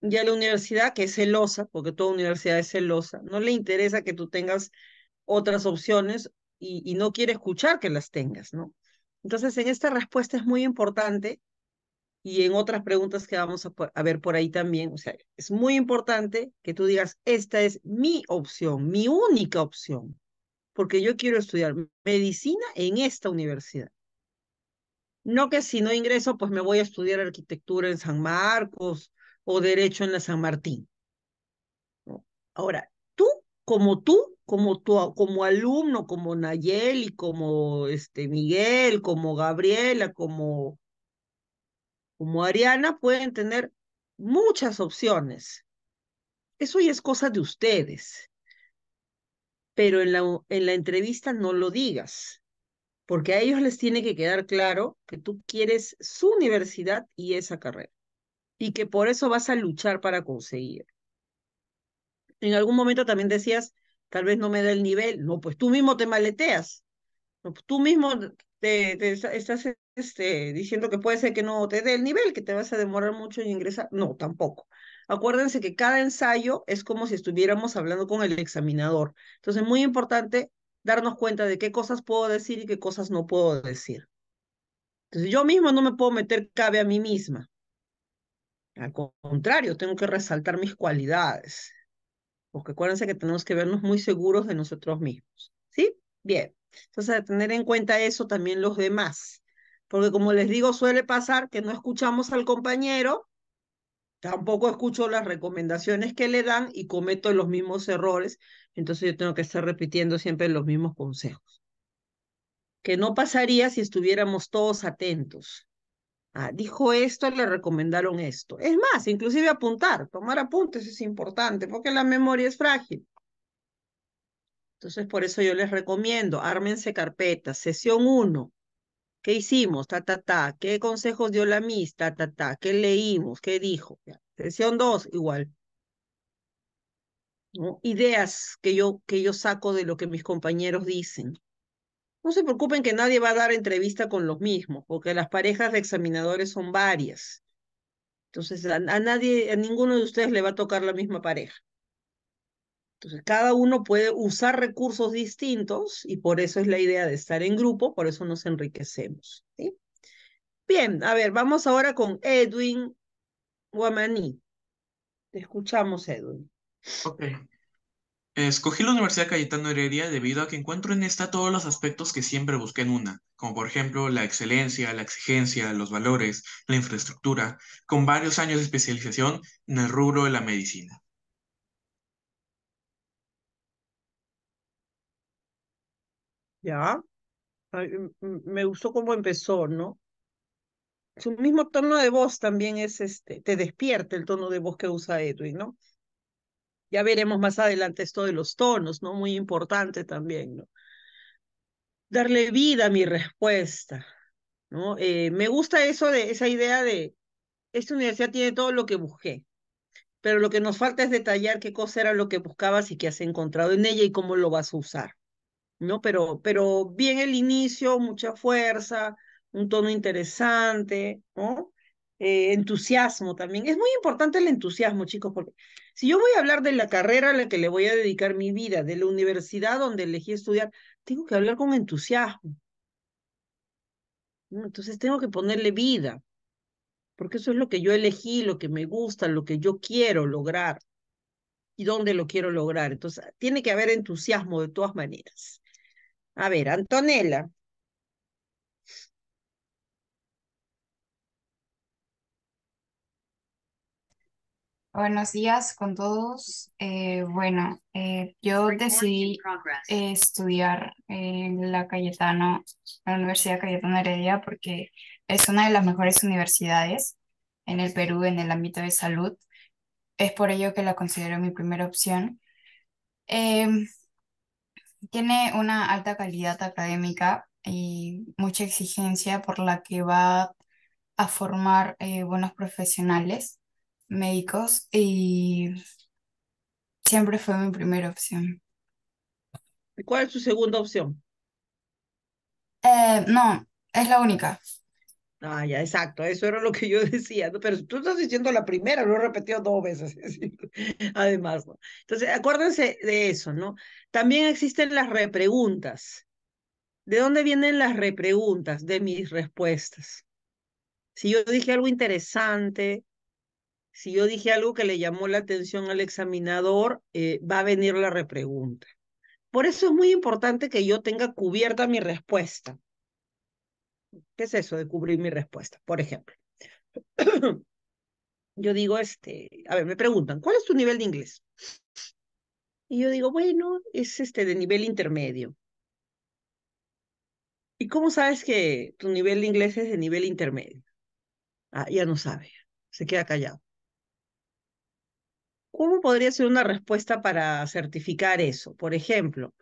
Ya la universidad, que es celosa, porque toda universidad es celosa, no le interesa que tú tengas otras opciones y, y no quiere escuchar que las tengas, ¿no? Entonces, en esta respuesta es muy importante y en otras preguntas que vamos a, ver por ahí también. O sea, es muy importante que tú digas, esta es mi opción, mi única opción, porque yo quiero estudiar medicina en esta universidad. No que si no ingreso, pues me voy a estudiar arquitectura en San Marcos o derecho en la San Martín. Ahora, tú, como tú, como como alumno, como Nayeli, como este Miguel, como Gabriela, como como Ariana pueden tener muchas opciones. Eso ya es cosa de ustedes. Pero en la, en la entrevista no lo digas, porque a ellos les tiene que quedar claro que tú quieres su universidad y esa carrera, y que por eso vas a luchar para conseguir. En algún momento también decías, tal vez no me dé el nivel, no, pues tú mismo te maleteas, no, pues tú mismo estás este, diciendo que puede ser que no te dé el nivel, que te vas a demorar mucho en ingresar. No, tampoco. Acuérdense que cada ensayo es como si estuviéramos hablando con el examinador. Entonces, es muy importante darnos cuenta de qué cosas puedo decir y qué cosas no puedo decir. Entonces, yo mismo no me puedo meter cabe a mí misma. Al contrario, tengo que resaltar mis cualidades. Porque acuérdense que tenemos que vernos muy seguros de nosotros mismos. ¿Sí? Bien. Entonces, a tener en cuenta eso también los demás. Porque como les digo, suele pasar que no escuchamos al compañero, tampoco escucho las recomendaciones que le dan y cometo los mismos errores. Entonces yo tengo que estar repitiendo siempre los mismos consejos. Que no pasaría si estuviéramos todos atentos. Ah, dijo esto, le recomendaron esto. Es más, inclusive apuntar, tomar apuntes es importante porque la memoria es frágil. Entonces, por eso yo les recomiendo, ármense carpetas, sesión 1. ¿Qué hicimos? Ta, ta, ta. ¿Qué consejos dio la MIS? Ta, ta, ta. ¿Qué leímos? ¿Qué dijo? Sesión 2, igual. Ideas que yo, que yo saco de lo que mis compañeros dicen. No se preocupen que nadie va a dar entrevista con los mismos, porque las parejas de examinadores son varias. Entonces, a nadie, a ninguno de ustedes le va a tocar la misma pareja. Entonces, cada uno puede usar recursos distintos y por eso es la idea de estar en grupo, por eso nos enriquecemos. Bien, a ver, vamos ahora con Edwin Guamaní. Te escuchamos, Edwin. Ok. Escogí la Universidad Cayetano Heredia debido a que encuentro en esta todos los aspectos que siempre busqué en una, como por ejemplo la excelencia, la exigencia, los valores, la infraestructura, con varios años de especialización en el rubro de la medicina. ¿ya? Me gustó cómo empezó, ¿no? Su mismo tono de voz también es este, te despierta el tono de voz que usa Edwin, ¿no? Ya veremos más adelante esto de los tonos, ¿no? Muy importante también, ¿no? Darle vida a mi respuesta, ¿no? Eh, me gusta eso de, esa idea de, esta universidad tiene todo lo que busqué, pero lo que nos falta es detallar qué cosa era lo que buscabas y qué has encontrado en ella y cómo lo vas a usar. ¿no? Pero, pero bien el inicio, mucha fuerza, un tono interesante, eh, entusiasmo también. Es muy importante el entusiasmo, chicos, porque si yo voy a hablar de la carrera a la que le voy a dedicar mi vida, de la universidad donde elegí estudiar, tengo que hablar con entusiasmo. Entonces tengo que ponerle vida, porque eso es lo que yo elegí, lo que me gusta, lo que yo quiero lograr y dónde lo quiero lograr. Entonces, tiene que haber entusiasmo de todas maneras. A ver, Antonella. Buenos días con todos. Eh, bueno, eh, yo decidí eh, estudiar en la Cayetano, la Universidad Cayetano Heredia, porque es una de las mejores universidades en el Perú en el ámbito de salud. Es por ello que la considero mi primera opción. Em, tiene una alta calidad académica y mucha exigencia por la que va a formar eh, buenos profesionales médicos y siempre fue mi primera opción. ¿Cuál es su segunda opción? Eh, no, es la única. Ah, ya, exacto, eso era lo que yo decía, pero tú estás diciendo la primera, lo he repetido dos veces, además, ¿no? Entonces, acuérdense de eso, ¿no? También existen las repreguntas. ¿De dónde vienen las repreguntas de mis respuestas? Si yo dije algo interesante, si yo dije algo que le llamó la atención al examinador, eh, va a venir la repregunta. Por eso es muy importante que yo tenga cubierta mi respuesta. ¿Qué es eso de cubrir mi respuesta? Por ejemplo, yo digo, este, a ver, me preguntan, ¿cuál es tu nivel de inglés? Y yo digo, bueno, es este de nivel intermedio. ¿Y cómo sabes que tu nivel de inglés es de nivel intermedio? Ah, ya no sabe, se queda callado. ¿Cómo podría ser una respuesta para certificar eso? Por ejemplo,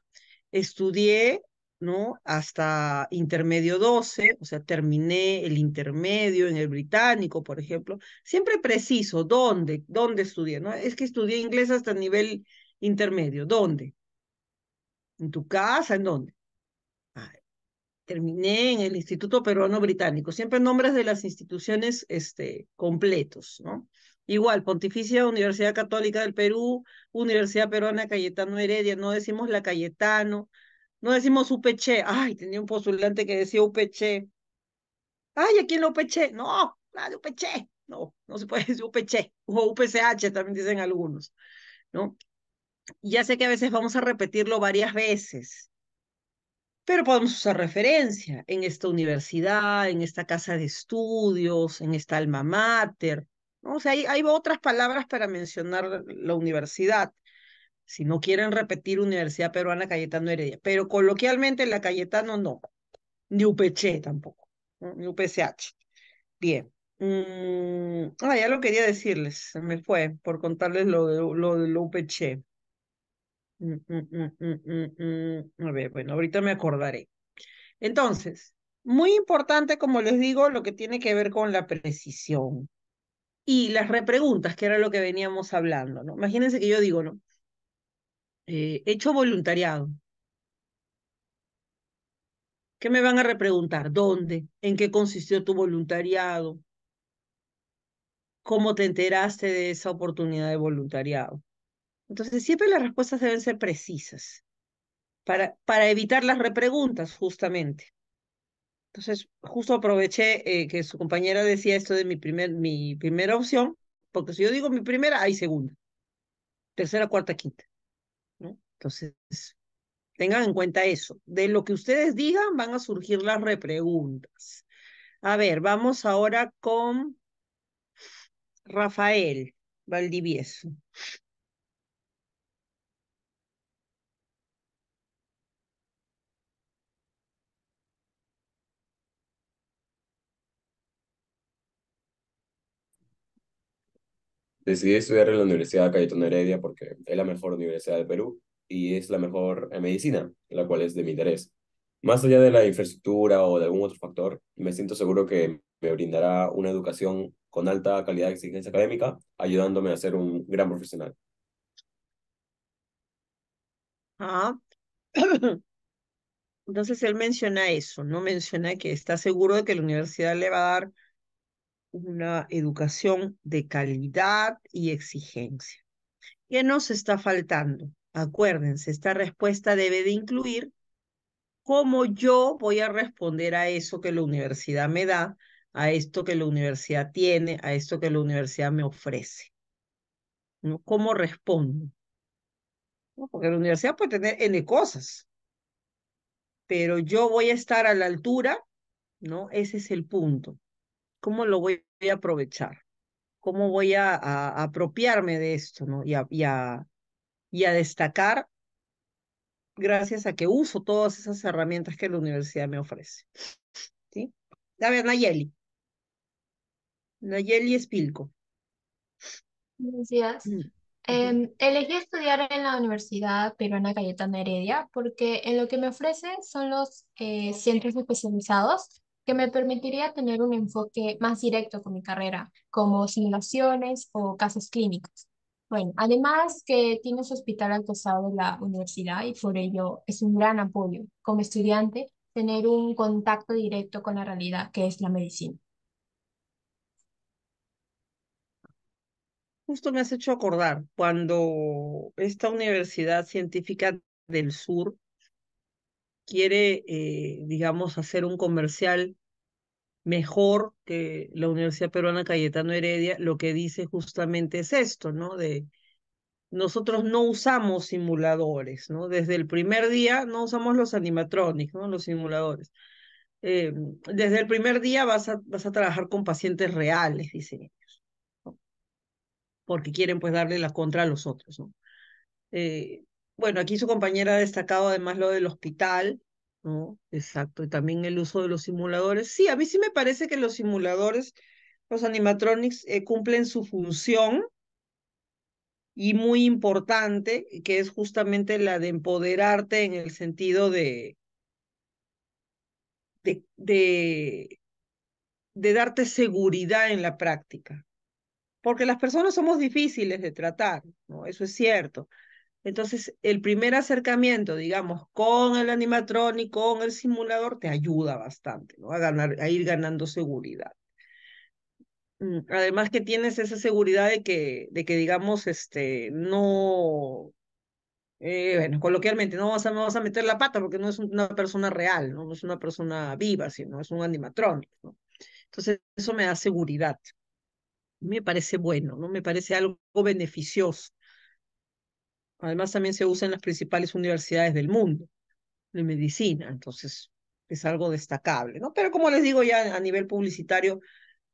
estudié ¿no? Hasta intermedio 12, o sea, terminé el intermedio en el británico, por ejemplo. Siempre preciso, ¿dónde? ¿Dónde estudié? ¿no? Es que estudié inglés hasta el nivel intermedio. ¿Dónde? ¿En tu casa? ¿En dónde? Ah, terminé en el Instituto Peruano Británico. Siempre nombres de las instituciones este, completos, ¿no? Igual, Pontificia Universidad Católica del Perú, Universidad Peruana Cayetano Heredia, no decimos la Cayetano, no decimos UPC. Ay, tenía un postulante que decía UPC. Ay, aquí en la UPC. No, la de No, no se puede decir UPC. O UPCH también dicen algunos. ¿No? Ya sé que a veces vamos a repetirlo varias veces, pero podemos usar referencia en esta universidad, en esta casa de estudios, en esta alma mater. O sea, hay, hay otras palabras para mencionar la universidad si no quieren repetir Universidad Peruana Cayetano Heredia, pero coloquialmente la Cayetano no, ni UPC tampoco, ni UPCH. Bien. Mm, ah, ya lo quería decirles, me fue por contarles lo de lo, de lo UPC. Mm, mm, A ver, bueno, ahorita me acordaré. Entonces, muy importante, como les digo, lo que tiene que ver con la precisión y las repreguntas, que era lo que veníamos hablando, ¿no? Imagínense que yo digo, ¿no? Eh, hecho voluntariado. ¿Qué me van a repreguntar? ¿Dónde? ¿En qué consistió tu voluntariado? ¿Cómo te enteraste de esa oportunidad de voluntariado? Entonces, siempre las respuestas deben ser precisas para, para evitar las repreguntas, justamente. Entonces, justo aproveché eh, que su compañera decía esto de mi, primer, mi primera opción, porque si yo digo mi primera, hay segunda, tercera, cuarta, quinta. Entonces, tengan en cuenta eso. De lo que ustedes digan van a surgir las repreguntas. A ver, vamos ahora con Rafael Valdivieso. Decidí estudiar en la Universidad Cayetano Heredia porque es la mejor universidad de Perú y es la mejor medicina, la cual es de mi interés. Más allá de la infraestructura o de algún otro factor, me siento seguro que me brindará una educación con alta calidad de exigencia académica, ayudándome a ser un gran profesional. Ah. Entonces él menciona eso, ¿no? Menciona que está seguro de que la universidad le va a dar una educación de calidad y exigencia. ¿Qué nos está faltando? Acuérdense, esta respuesta debe de incluir cómo yo voy a responder a eso que la universidad me da, a esto que la universidad tiene, a esto que la universidad me ofrece. ¿no? ¿Cómo respondo? ¿No? Porque la universidad puede tener N cosas, pero yo voy a estar a la altura, ¿no? Ese es el punto. ¿Cómo lo voy a aprovechar? ¿Cómo voy a, apropiarme de esto, ¿no? Y a, y a y a destacar gracias a que uso todas esas herramientas que la universidad me ofrece. ¿Sí? A ver, Nayeli. Nayeli Espilco. Gracias. Mm, em, elegí estudiar en la Universidad Peruana Cayetana Heredia porque en lo que me ofrece son los eh, centros especializados que me permitiría tener un enfoque más directo con mi carrera, como simulaciones o casos clínicos. Bueno, además que tiene su hospital al costado de la universidad y por ello es un gran apoyo como estudiante tener un contacto directo con la realidad que es la medicina. Justo me has hecho acordar cuando esta universidad científica del sur quiere, eh, digamos, hacer un comercial mejor que la Universidad Peruana Cayetano Heredia, lo que dice justamente es esto, ¿no? De nosotros no usamos simuladores, ¿no? Desde el primer día no usamos los animatronics, ¿no? Los simuladores. Eh, desde el primer día vas a, vas a trabajar con pacientes reales, dicen ellos, ¿no? porque quieren pues darle la contra a los otros, ¿no? Eh, bueno, aquí su compañera ha destacado además lo del hospital, ¿no? Exacto. Y también el uso de los simuladores. Sí, a mí sí me parece que los simuladores, los animatronics, eh, cumplen su función y muy importante, que es justamente la de empoderarte en el sentido de, de, de, de darte seguridad en la práctica. Porque las personas somos difíciles de tratar, ¿no? Eso es cierto. Entonces, el primer acercamiento, digamos, con el animatrónico, con el simulador, te ayuda bastante, ¿no? A, ganar, a ir ganando seguridad. Mm, además que tienes esa seguridad de que, de que digamos, este, no, eh, bueno, coloquialmente, no vas, a, no vas a meter la pata porque no es una persona real, ¿no? es una persona viva, sino es un animatrónico, Entonces, eso me da seguridad. Me parece bueno, ¿no? Me parece algo beneficioso Además, también se usa en las principales universidades del mundo de medicina, entonces es algo destacable, ¿no? Pero como les digo ya a nivel publicitario,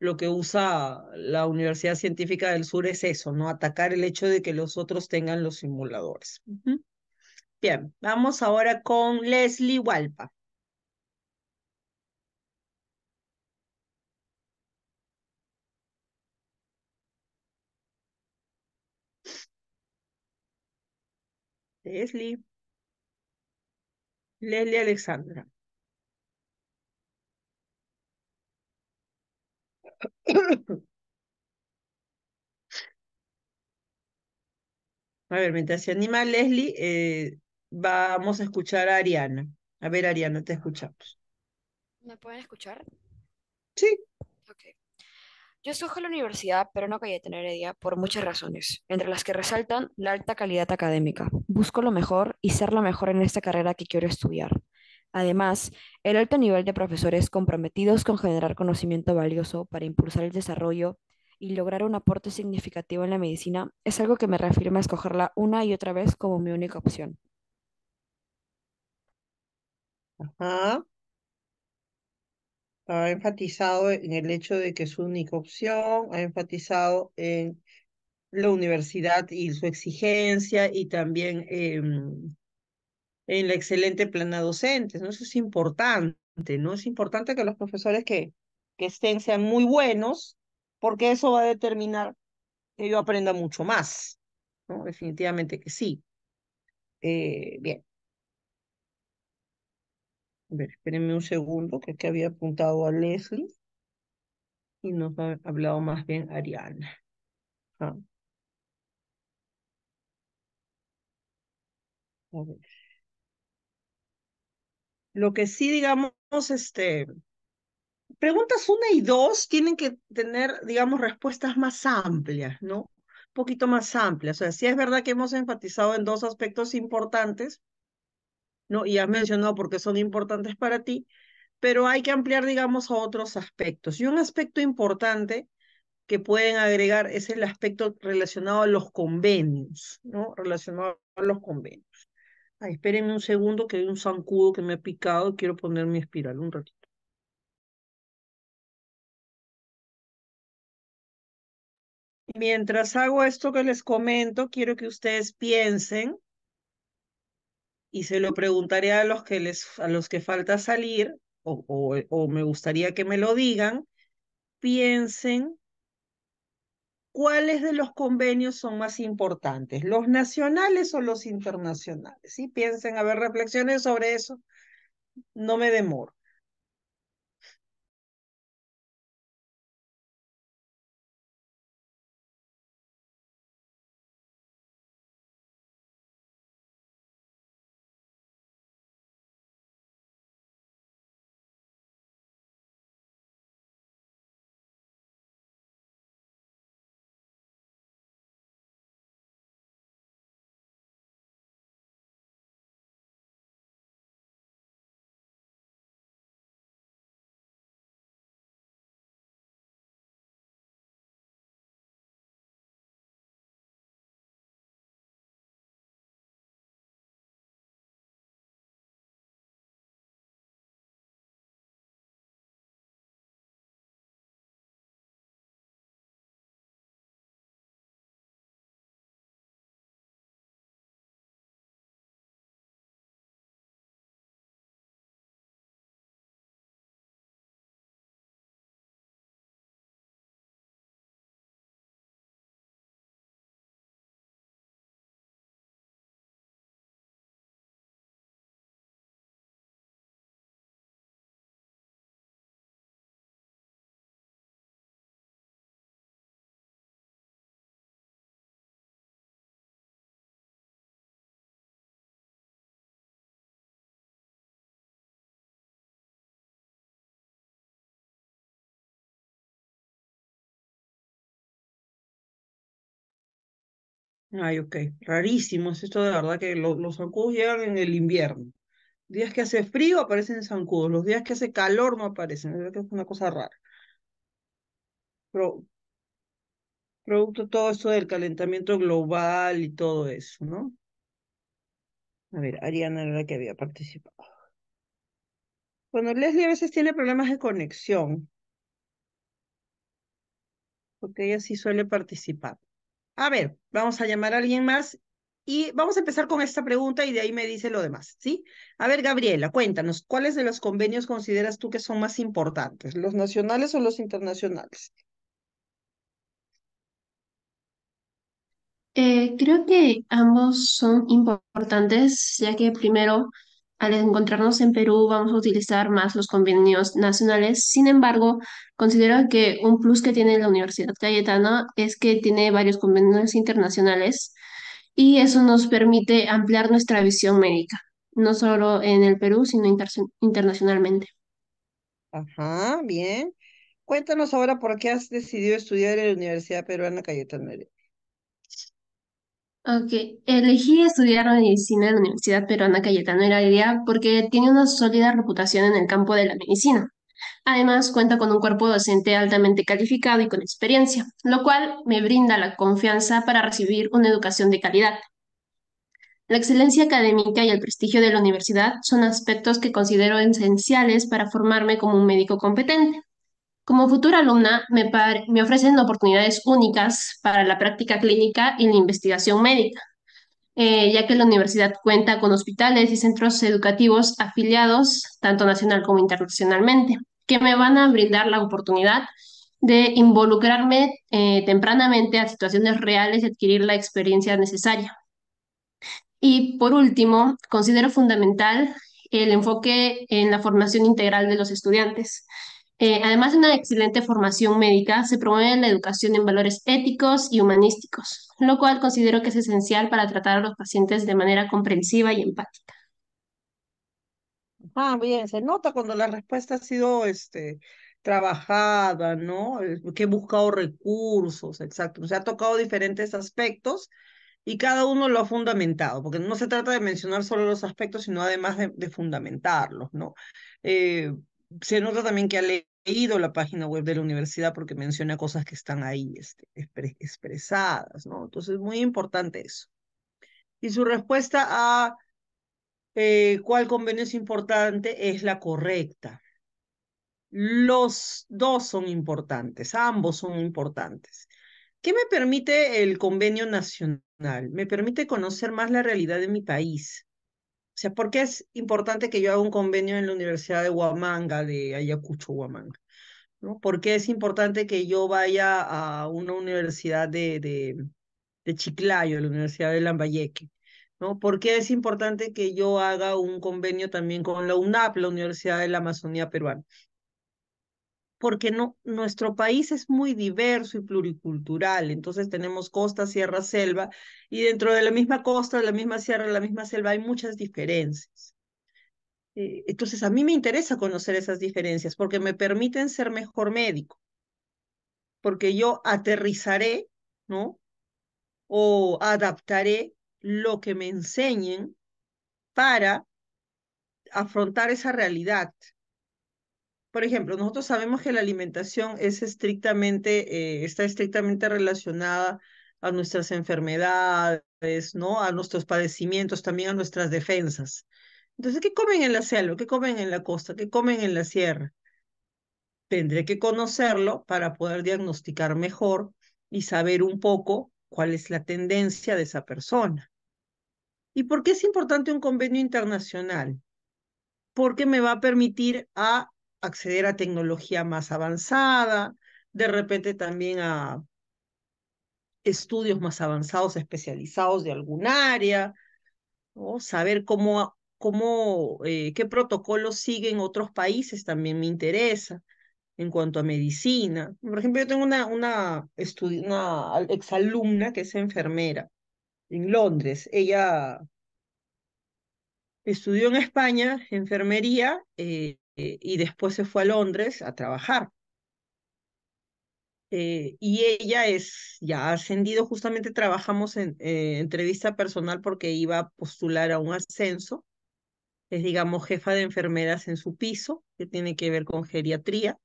lo que usa la Universidad Científica del Sur es eso, ¿no? Atacar el hecho de que los otros tengan los simuladores. Bien, vamos ahora con Leslie Walpa. Leslie. Leslie Alexandra. A ver, mientras se anima Leslie, eh, vamos a escuchar a Ariana. A ver, Ariana, te escuchamos. ¿Me pueden escuchar? Sí. Yo escojo la Universidad pero no quería tener idea por muchas razones, entre las que resaltan la alta calidad académica. Busco lo mejor y ser lo mejor en esta carrera que quiero estudiar. Además, el alto nivel de profesores comprometidos con generar conocimiento valioso para impulsar el desarrollo y lograr un aporte significativo en la medicina es algo que me reafirma a escogerla una y otra vez como mi única opción. Ajá ha enfatizado en el hecho de que es su única opción, ha enfatizado en la universidad y su exigencia y también em, en la excelente plana docente, Eso es importante, ¿no? Es importante que los profesores que, que estén sean muy buenos porque eso va a determinar que yo aprenda mucho más, ¿no? Definitivamente que sí. Eh, bien. A ver, espérenme un segundo, que aquí había apuntado a Leslie y nos ha hablado más bien Ariana. Ah. A ver. Lo que sí, digamos, este, preguntas una y dos tienen que tener, digamos, respuestas más amplias, ¿no? Un poquito más amplias. O sea, sí es verdad que hemos enfatizado en dos aspectos importantes, ¿no? Y has mencionado porque son importantes para ti, pero hay que ampliar, digamos, a otros aspectos. Y un aspecto importante que pueden agregar es el aspecto relacionado a los convenios, ¿no? Relacionado a los convenios. espérenme un segundo que hay un zancudo que me ha picado, quiero poner mi espiral un ratito. Mientras hago esto que les comento, quiero que ustedes piensen y se lo preguntaré a los que, les, a los que falta salir, o, o, me gustaría que me lo digan, piensen cuáles de los convenios son más importantes, los nacionales o los internacionales. ¿sí? Piensen, a ver, reflexiones sobre eso. No me demoro. Ay, ok. rarísimo, es esto de verdad que los zancudos llegan en el invierno. Días que hace frío aparecen zancudos, los días que hace calor no aparecen. Es una cosa rara. Pero, producto todo esto del calentamiento global y todo eso, ¿no? A ver, Ariana era la que había participado. Bueno, Leslie a veces tiene problemas de conexión. Porque ella sí suele participar. A ver, vamos a llamar a alguien más y vamos a empezar con esta pregunta y de ahí me dice lo demás, ¿sí? A ver, Gabriela, cuéntanos, ¿cuáles de los convenios consideras tú que son más importantes, los nacionales o los internacionales? Eh, creo que ambos son importantes, ya que primero al encontrarnos en Perú, vamos a utilizar más los convenios nacionales. Sin embargo, considero que un plus que tiene la Universidad Cayetana es que tiene varios convenios internacionales y eso nos permite ampliar nuestra visión médica, no solo en el Perú, sino internacionalmente. Ajá, bien. Cuéntanos ahora por qué has decidido estudiar en la Universidad Peruana Cayetana. Ok, elegí estudiar medicina en la Universidad Peruana Cayetano idea porque tiene una sólida reputación en el campo de la medicina. Además, cuenta con un cuerpo docente altamente calificado y con experiencia, lo cual me brinda la confianza para recibir una educación de calidad. La excelencia académica y el prestigio de la universidad son aspectos que considero esenciales para formarme como un médico competente. Como futura alumna, me, ofrecen oportunidades únicas para la práctica clínica y la investigación médica, eh, ya que la universidad cuenta con hospitales y centros educativos afiliados, tanto nacional como internacionalmente, que me van a brindar la oportunidad de involucrarme eh, tempranamente a situaciones reales y adquirir la experiencia necesaria. Y por último, considero fundamental el enfoque en la formación integral de los estudiantes, eh, además de una excelente formación médica, se promueve la educación en valores éticos y humanísticos, lo cual considero que es esencial para tratar a los pacientes de manera comprensiva y empática. Ah, bien, se nota cuando la respuesta ha sido este, trabajada, ¿no? Eh, que he buscado recursos, exacto. Se ha tocado diferentes aspectos y cada uno lo ha fundamentado, porque no se trata de mencionar solo los aspectos, sino además de, fundamentarlos, ¿no? Eh, se nota también que ha leído la página web de la universidad porque menciona cosas que están ahí este, expresadas, ¿no? Entonces es muy importante eso. Y su respuesta a eh, cuál convenio es importante es la correcta. Los dos son importantes, ambos son importantes. ¿Qué me permite el convenio nacional? Me permite conocer más la realidad de mi país, o sea, ¿por qué es importante que yo haga un convenio en la Universidad de Huamanga, de Ayacucho, Huamanga? ¿Por qué es importante que yo vaya a una universidad de, de, de Chiclayo, la Universidad de Lambayeque? ¿Por qué es importante que yo haga un convenio también con la UNAP, la Universidad de la Amazonía Peruana? porque no, nuestro país es muy diverso y pluricultural, entonces tenemos costa, sierra, selva, y dentro de la misma costa, la misma sierra, la misma selva hay muchas diferencias. Eh, entonces a mí me interesa conocer esas diferencias porque me permiten ser mejor médico, porque yo aterrizaré, ¿no? O adaptaré lo que me enseñen para afrontar esa realidad por ejemplo, nosotros sabemos que la alimentación es estrictamente, eh, está estrictamente relacionada a nuestras enfermedades, ¿no? A nuestros padecimientos, también a nuestras defensas. Entonces, ¿qué comen en la selva? ¿Qué comen en la costa? ¿Qué comen en la sierra? Tendré que conocerlo para poder diagnosticar mejor y saber un poco cuál es la tendencia de esa persona. ¿Y por qué es importante un convenio internacional? Porque me va a permitir a acceder a tecnología más avanzada, de repente también a estudios más avanzados, especializados de algún área, o saber cómo, cómo eh, qué protocolos siguen otros países también me interesa en cuanto a medicina. Por ejemplo, yo tengo una, una, una exalumna que es enfermera en Londres. Ella estudió en España enfermería, eh, eh, y después se fue a Londres a trabajar. Eh, y ella es ya ascendido, justamente trabajamos en eh, entrevista personal porque iba a postular a un ascenso. Es, digamos, jefa de enfermeras en su piso, que tiene que ver con geriatría.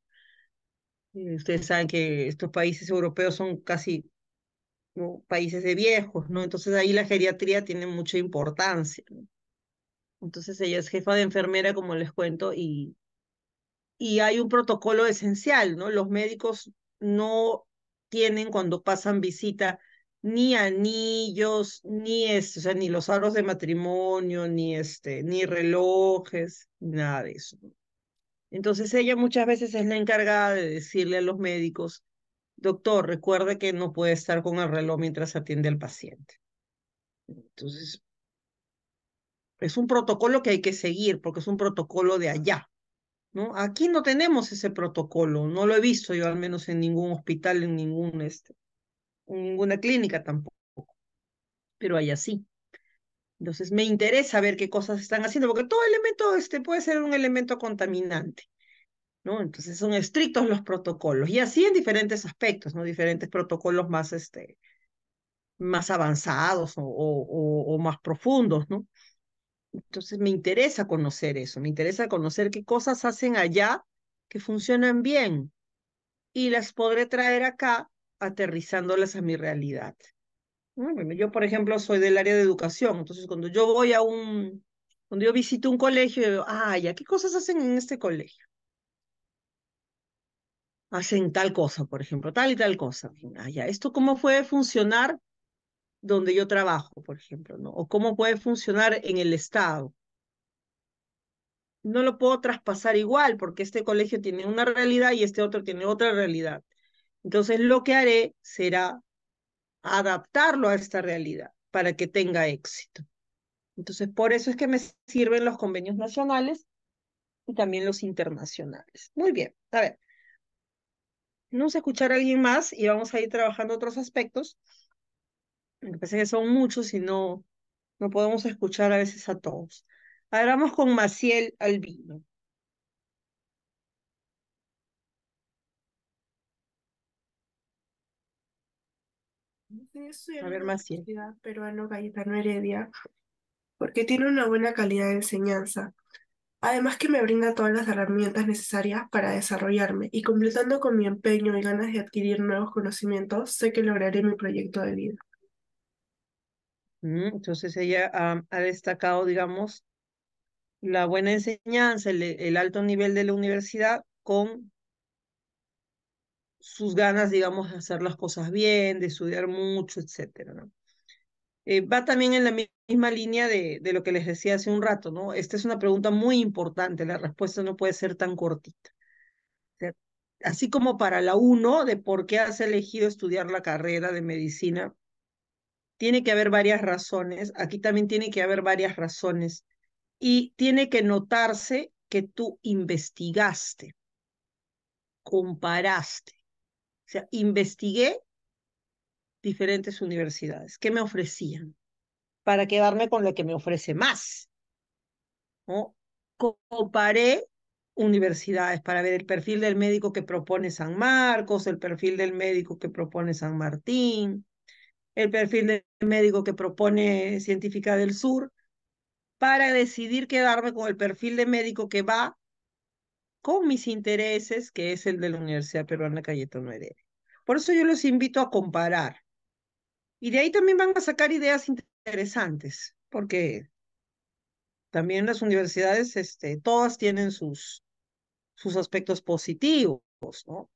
ustedes saben que estos países europeos son casi países de viejos, ¿no? Entonces ahí la geriatría tiene mucha importancia. Entonces ella es jefa de enfermera, como les cuento, y y hay un protocolo esencial, ¿no? Los médicos no tienen cuando pasan visita ni anillos, ni o sea, ni los aros de matrimonio, ni este, ni relojes, nada de eso. Entonces ella muchas veces es la encargada de decirle a los médicos, doctor, recuerde que no puede estar con el reloj mientras atiende al paciente. Entonces, es un protocolo que hay que seguir porque es un protocolo de allá, Aquí no tenemos ese protocolo, no lo he visto yo al menos en ningún hospital, en ningún este, ninguna clínica tampoco. Pero hay así. Entonces me interesa ver qué cosas están haciendo, porque todo elemento este, puede ser un elemento contaminante. ¿no? Entonces son estrictos los protocolos y así en diferentes aspectos, ¿no? Diferentes protocolos más, este, más avanzados o, o más profundos, ¿no? Entonces me interesa conocer eso, me interesa conocer qué cosas hacen allá que funcionan bien y las podré traer acá aterrizándolas a mi realidad. Ah, yo, por ejemplo, soy del área de educación, entonces cuando yo voy a un, cuando yo visito un colegio, digo, ah, ya, ¿qué cosas hacen en este colegio? Hacen tal cosa, por ejemplo, tal y tal cosa. Ah, ya, ¿esto cómo puede funcionar donde yo trabajo, por ejemplo, ¿no? O cómo puede funcionar en el Estado. No lo puedo traspasar igual porque este colegio tiene una realidad y este otro tiene otra realidad. Entonces lo que haré será adaptarlo a esta realidad para que tenga éxito. Entonces por eso es que me sirven los convenios nacionales y también los internacionales. Muy bien, a ver. Vamos a escuchar a alguien más y vamos a ir trabajando otros aspectos. Pensé que que son muchos y no, no podemos escuchar a veces a todos. Ahora vamos con Maciel Albino. A ver, Maciel. Peruano Cayetano Heredia, porque tiene una buena calidad de enseñanza. Además que me brinda todas las herramientas necesarias para desarrollarme y completando con mi empeño y ganas de adquirir nuevos conocimientos, sé que lograré mi proyecto de vida. Entonces ella ah, ha, destacado, digamos, la buena enseñanza, eh, el, alto nivel de la universidad con sus ganas, digamos, de hacer las cosas bien, de estudiar mucho, etc. ¿no? Eh, va también en la misma línea de, lo que les decía hace un rato, ¿no? Esta es una pregunta muy importante, la respuesta no puede ser tan cortita. así como para la uno de por qué has elegido estudiar la carrera de medicina, tiene que haber varias razones, aquí también tiene que haber varias razones y tiene que notarse que tú investigaste, comparaste. O sea, investigué diferentes universidades, qué me ofrecían para quedarme con lo que me ofrece más. Comparé universidades para ver el perfil del médico que propone San Marcos, el perfil del médico que propone San Martín, el perfil de médico que propone Científica del Sur, para decidir quedarme con el perfil de médico que va con mis intereses, que es el de la Universidad Peruana Cayetano Heredia. Por eso yo los invito a comparar. Y de ahí también van a sacar ideas interesantes, porque también las universidades, este, todas tienen sus, sus aspectos positivos, ¿no?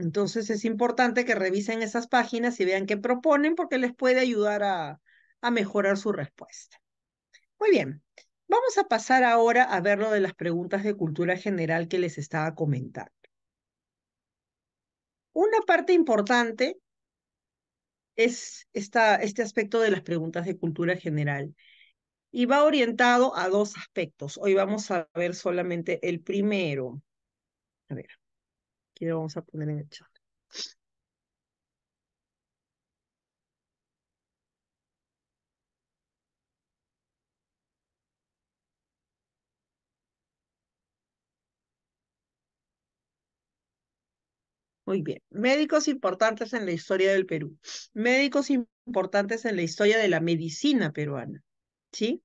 Entonces es importante que revisen esas páginas y vean qué proponen porque les puede ayudar a, mejorar su respuesta. Muy bien, vamos a pasar ahora a ver lo de las preguntas de cultura general que les estaba comentando. Una parte importante es este aspecto de las preguntas de cultura general y va orientado a dos aspectos. Hoy vamos a ver solamente el primero. A ver lo vamos a poner en el chat. Muy bien. Médicos importantes en la historia del Perú. Médicos importantes en la historia de la medicina peruana. ¿Sí?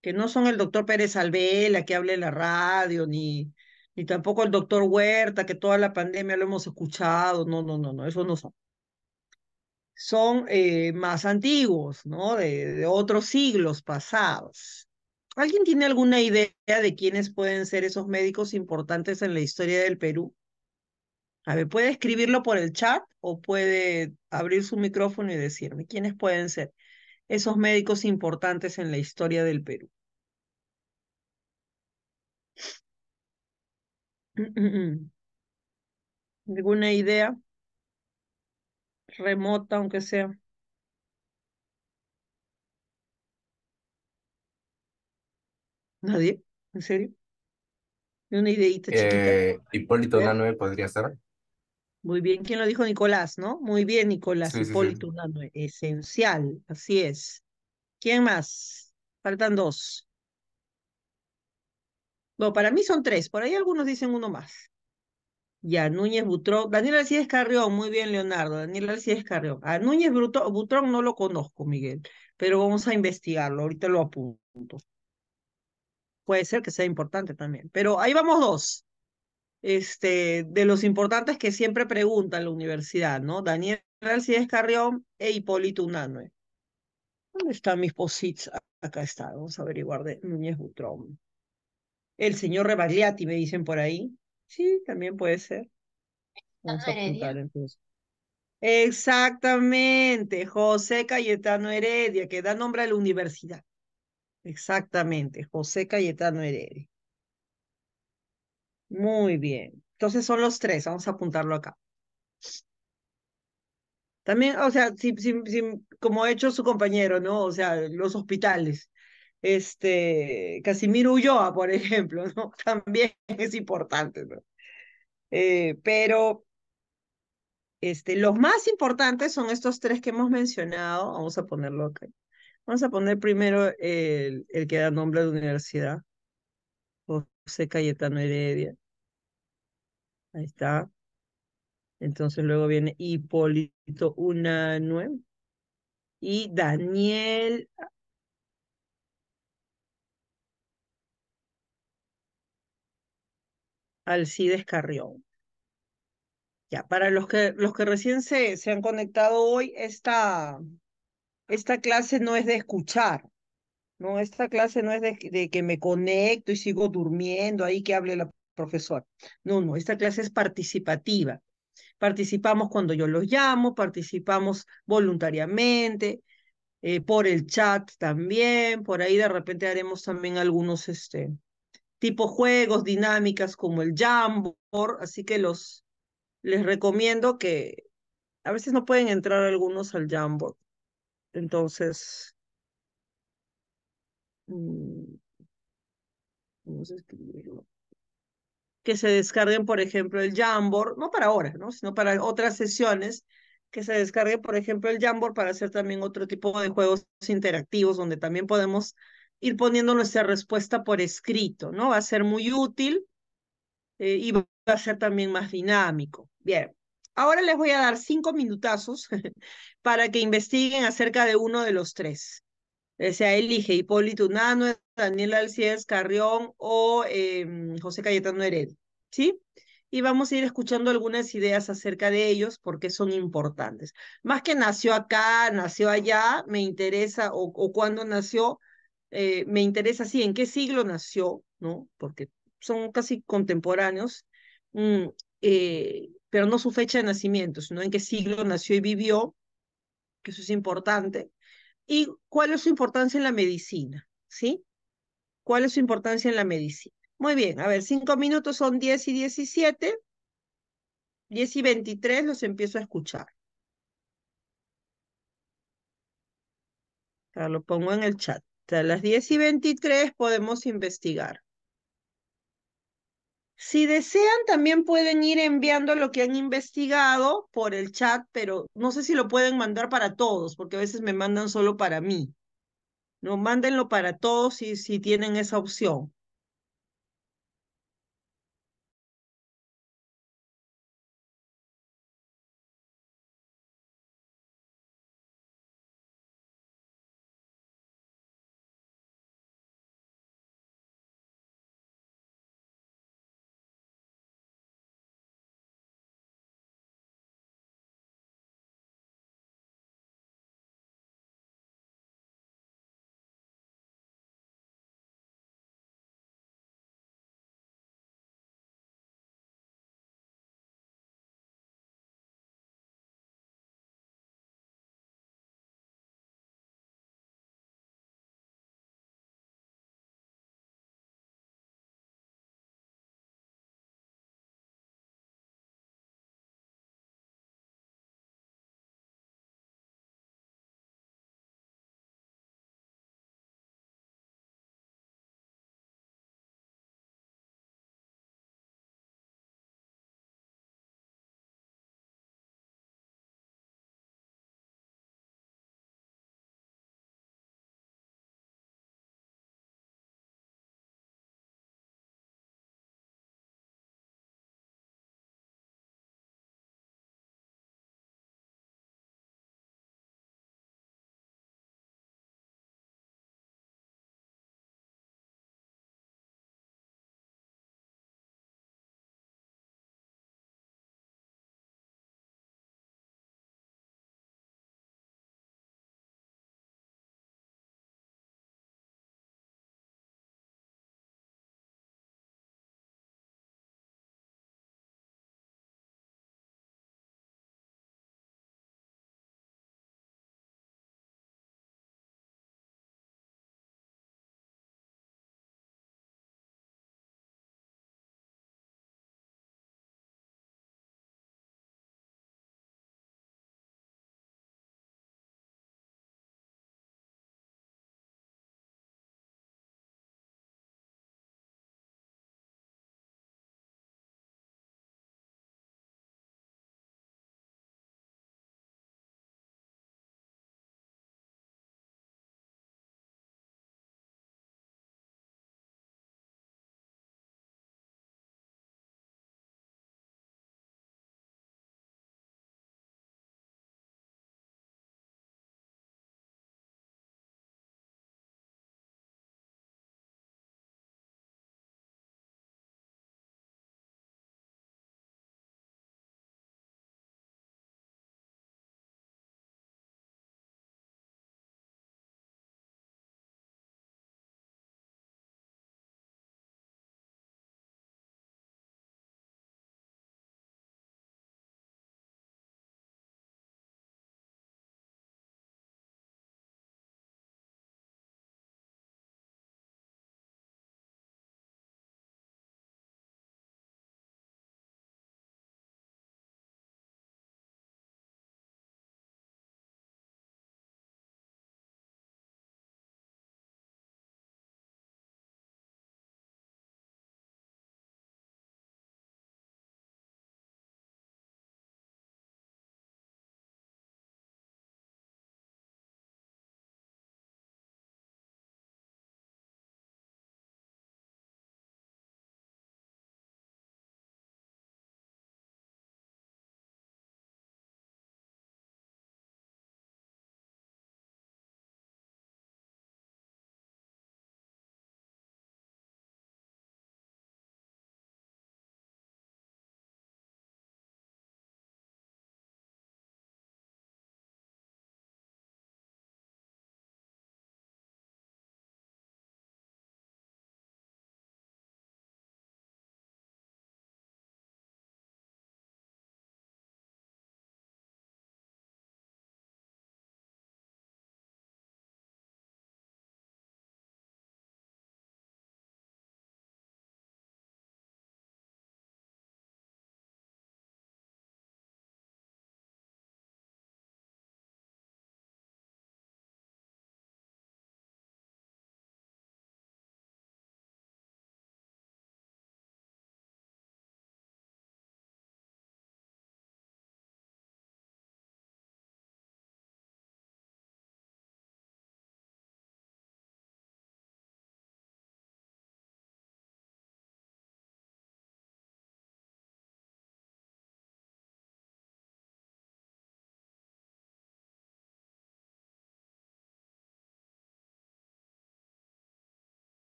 Que no son el doctor Pérez Alvela que habla en la radio, ni y tampoco el doctor Huerta, que toda la pandemia lo hemos escuchado. No, no, no, no, eso no son. Son eh, más antiguos, ¿no? de otros siglos pasados. ¿Alguien tiene alguna idea de quiénes pueden ser esos médicos importantes en la historia del Perú? A ver, puede escribirlo por el chat o puede abrir su micrófono y decirme quiénes pueden ser esos médicos importantes en la historia del Perú. Mm, mm, mm. ¿Alguna idea? Remota, aunque sea. ¿Nadie? ¿En serio? Una ideita eh, Hipólito ¿Eh? Nanue podría ser. Muy bien, ¿quién lo dijo? Nicolás, ¿no? Muy bien, Nicolás, Hipólito sí, Esencial, así es. ¿Quién más? Faltan dos para mí son tres, por ahí algunos dicen uno más. Ya, Núñez Butrón, Daniel Alcides Carrión, muy bien, Leonardo, Daniel Alcides Carrión. A Núñez Butrón no lo conozco, Miguel, pero vamos a investigarlo, ahorita lo apunto. Puede ser que sea importante también, pero ahí vamos dos. Este, de los importantes que siempre preguntan la universidad, ¿no? Daniel Alcides Carrión e Hipólito Unanue. ¿Dónde están mis posits? Acá está, vamos a averiguar de Núñez Butrón. El señor Rebagliati, me dicen por ahí. Sí, también puede ser. Vamos Exactamente, José Cayetano Heredia, que da nombre a la universidad. Exactamente, José Cayetano Heredia. Muy bien. Entonces son los tres, vamos a apuntarlo acá. También, o sea, como ha hecho su compañero, ¿no? O sea, los hospitales este, Casimiro Ulloa, por ejemplo, ¿no? También es importante, ¿no? Eh, pero este, los más importantes son estos tres que hemos mencionado. Vamos a ponerlo acá. Vamos a poner primero el, el que da nombre a la universidad. José Cayetano Heredia. Ahí está. Entonces luego viene Hipólito Unanue y Daniel Alcides Carrión. Ya, para los que, los que recién se, se han conectado hoy, esta, esta clase no es de escuchar, no, esta clase no es de, de, que me conecto y sigo durmiendo ahí que hable la profesora. No, no, esta clase es participativa. Participamos cuando yo los llamo, participamos voluntariamente, eh, por el chat también, por ahí de repente haremos también algunos, este, tipo juegos, dinámicas como el Jamboard, así que los les recomiendo que a veces no pueden entrar algunos al Jamboard. Entonces, mm, vamos Que se descarguen, por ejemplo, el Jamboard, no para ahora, ¿no? sino para otras sesiones, que se descargue, por ejemplo, el Jamboard para hacer también otro tipo de juegos interactivos donde también podemos ir poniendo nuestra respuesta por escrito, ¿no? Va a ser muy útil eh, y va a ser también más dinámico. Bien, ahora les voy a dar cinco minutazos para que investiguen acerca de uno de los tres. O sea, elige Hipólito Unano, Daniel Alcides Carrión o em, José Cayetano Hered. ¿sí? y vamos a ir escuchando algunas ideas acerca de ellos porque son importantes. Más que nació acá, nació allá, me interesa o, o cuándo nació, eh, me interesa, sí, en qué siglo nació, ¿no? Porque son casi contemporáneos, mm, eh, pero no su fecha de nacimiento, sino en qué siglo nació y vivió, que eso es importante, y cuál es su importancia en la medicina, ¿sí? ¿Cuál es su importancia en la medicina? Muy bien, a ver, cinco minutos son diez y diecisiete, diez y veintitrés los empiezo a escuchar. lo pongo en el chat. Hasta las 10 y 23 podemos investigar. Si desean, también pueden ir enviando lo que han investigado por el chat, pero no sé si lo pueden mandar para todos, porque a veces me mandan solo para mí. No, mándenlo para todos si, si tienen esa opción.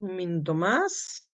Un minuto más.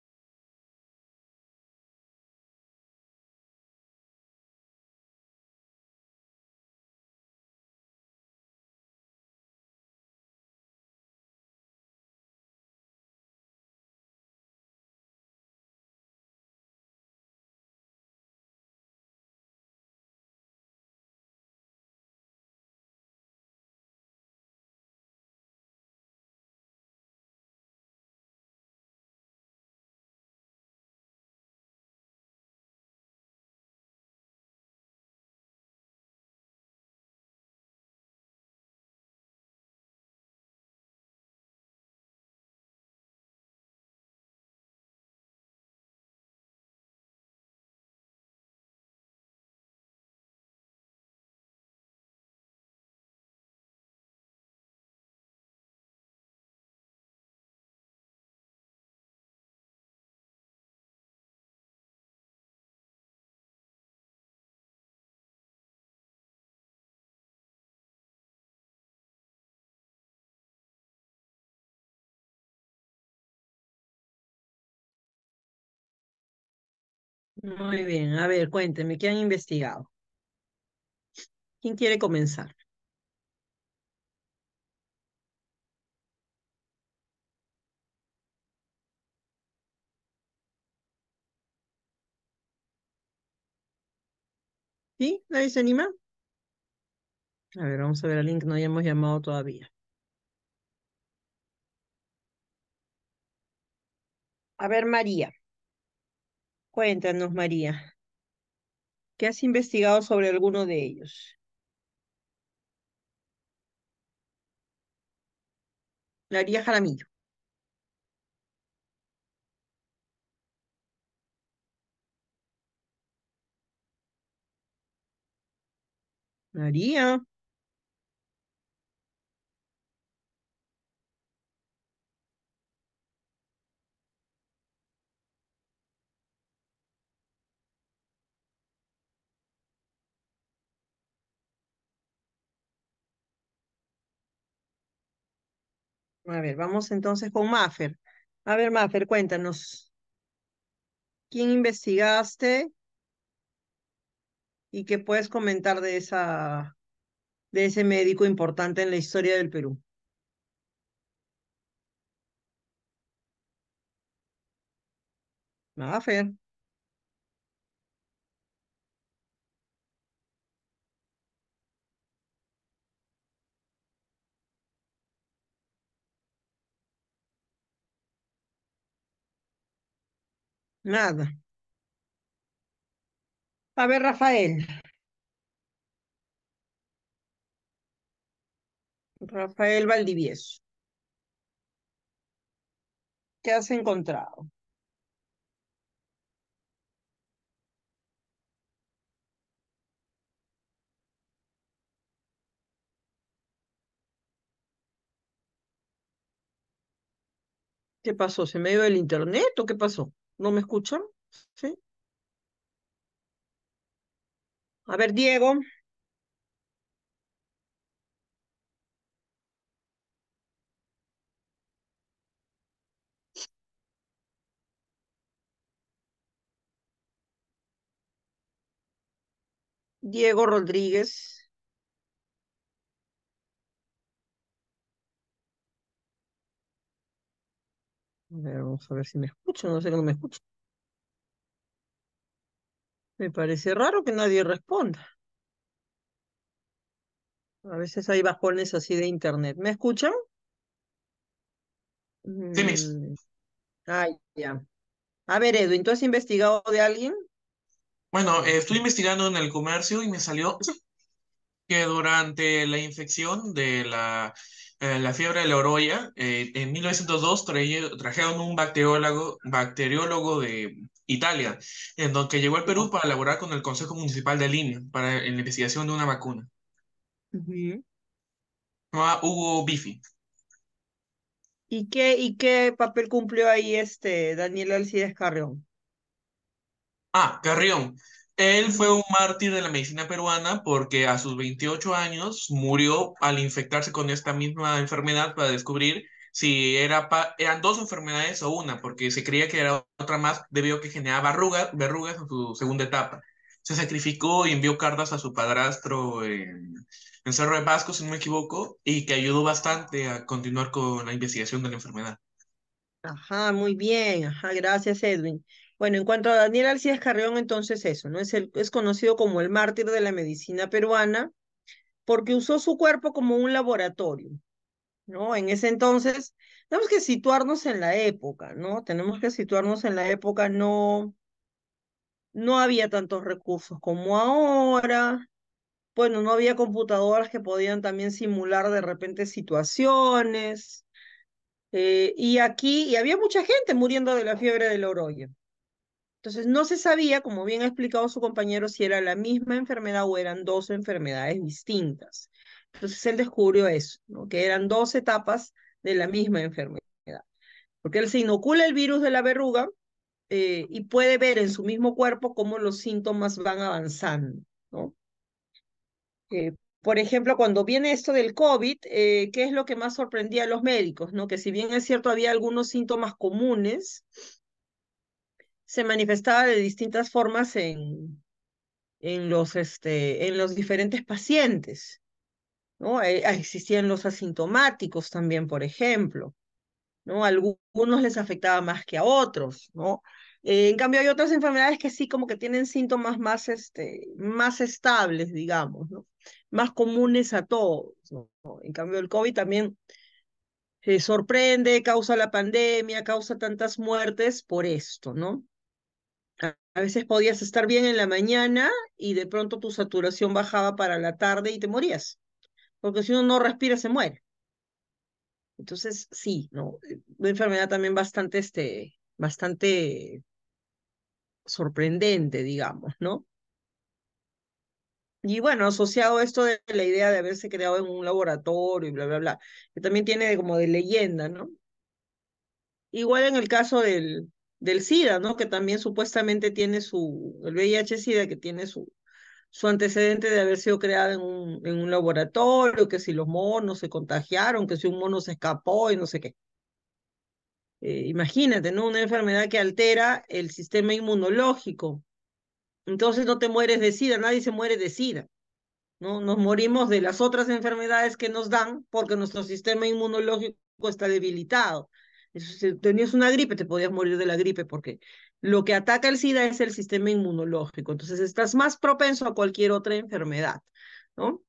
Muy bien, a ver, cuénteme, ¿qué han investigado? ¿Quién quiere comenzar? ¿Sí? ¿Nadie se anima? A ver, vamos a ver el link, no hayamos llamado todavía. A ver, María. Cuéntanos, María, ¿qué has investigado sobre alguno de ellos? María Jaramillo. María. A ver, vamos entonces con Maffer. A ver, Maffer, cuéntanos. ¿Quién investigaste? ¿Y qué puedes comentar de, esa, de ese médico importante en la historia del Perú? Maffer. Nada. A ver, Rafael. Rafael Valdivieso. ¿Qué has encontrado? ¿Qué pasó? ¿Se me dio el internet o qué pasó? ¿No me escuchan? ¿Sí? A ver, Diego. Diego Rodríguez. A vamos a ver si me escucho, no sé que no me escucho. Me parece raro que nadie responda. A veces hay bajones así de internet. ¿Me escuchan? Sí, mis. Mm, Ay, ah, ya. A ver, Edwin, ¿tú has investigado de alguien? Bueno, eh, estoy investigando en el comercio y me salió que durante la infección de la eh, la fiebre de la orolla, eh, en 1902 trajeron un bacteriólogo, bacteriólogo de Italia, en donde llegó al Perú para laborar con el Consejo Municipal de Lima para la investigación de una vacuna. Uh Hugo Bifi. ¿Y qué, ¿Y qué papel cumplió ahí este Daniel Alcides Carrión? Ah, Carrión. Él fue un mártir de la medicina peruana porque a sus 28 años murió al infectarse con esta misma enfermedad para descubrir si era eran dos enfermedades o una, porque se creía que era otra más debido a que generaba verrugas en su segunda etapa. Se sacrificó y envió cartas a su padrastro en, Cerro de Vasco, si no me equivoco, y que ayudó bastante a continuar con la investigación de la enfermedad. Ajá, muy bien, ajá, gracias Edwin. Bueno, en cuanto a Daniel Alcides Carrión, entonces eso, ¿no? Es, el, es conocido como el mártir de la medicina peruana porque usó su cuerpo como un laboratorio, ¿no? En ese entonces, tenemos que situarnos en la época, ¿no? Tenemos que situarnos en la época, no, no había tantos recursos como ahora, bueno, no había computadoras que podían también simular de repente situaciones, eh, y aquí, y había mucha gente muriendo de la fiebre del orolla entonces, no se sabía, como bien ha explicado su compañero, si era la misma enfermedad o eran dos enfermedades distintas. Entonces, él descubrió eso, que eran dos etapas de la misma enfermedad. Porque él se inocula el virus de la verruga eh, y puede ver en su mismo cuerpo cómo los síntomas van avanzando. Eh, por ejemplo, cuando viene esto del COVID, eh, ¿qué es lo que más sorprendía a los médicos? ¿no? Que si bien es cierto, había algunos síntomas comunes, se manifestaba de distintas formas en, en, los, este, en los diferentes pacientes. ¿no? Eh, existían los asintomáticos también, por ejemplo. ¿no? Algunos les afectaba más que a otros, ¿no? Eh, en cambio, hay otras enfermedades que sí como que tienen síntomas más, este, más estables, digamos, ¿no? Más comunes a todos, En cambio, el COVID también se eh, sorprende, causa la pandemia, causa tantas muertes por esto, ¿no? A veces podías estar bien en la mañana y de pronto tu saturación bajaba para la tarde y te morías, porque si uno no respira se muere. Entonces, sí, no, eh, una enfermedad también bastante, este, bastante sorprendente, digamos, ¿no? Y bueno, asociado esto de la idea de haberse creado en un laboratorio y bla, bla, bla, que también tiene como de leyenda, ¿no? Igual en el caso del, del SIDA, ¿no? Que también supuestamente tiene su, el VIH-SIDA que tiene su, su antecedente de haber sido creado en un, en un laboratorio, que si los monos se contagiaron, que si un mono se escapó y no sé qué. Eh, imagínate, ¿no? Una enfermedad que altera el sistema inmunológico. Entonces no te mueres de SIDA, nadie se muere de SIDA. ¿no? Nos morimos de las otras enfermedades que nos dan porque nuestro sistema inmunológico está debilitado. Si eh, tenías una gripe, te podías morir de la gripe porque lo que ataca el SIDA es el sistema inmunológico. Entonces estás más propenso a cualquier otra enfermedad, ¿no?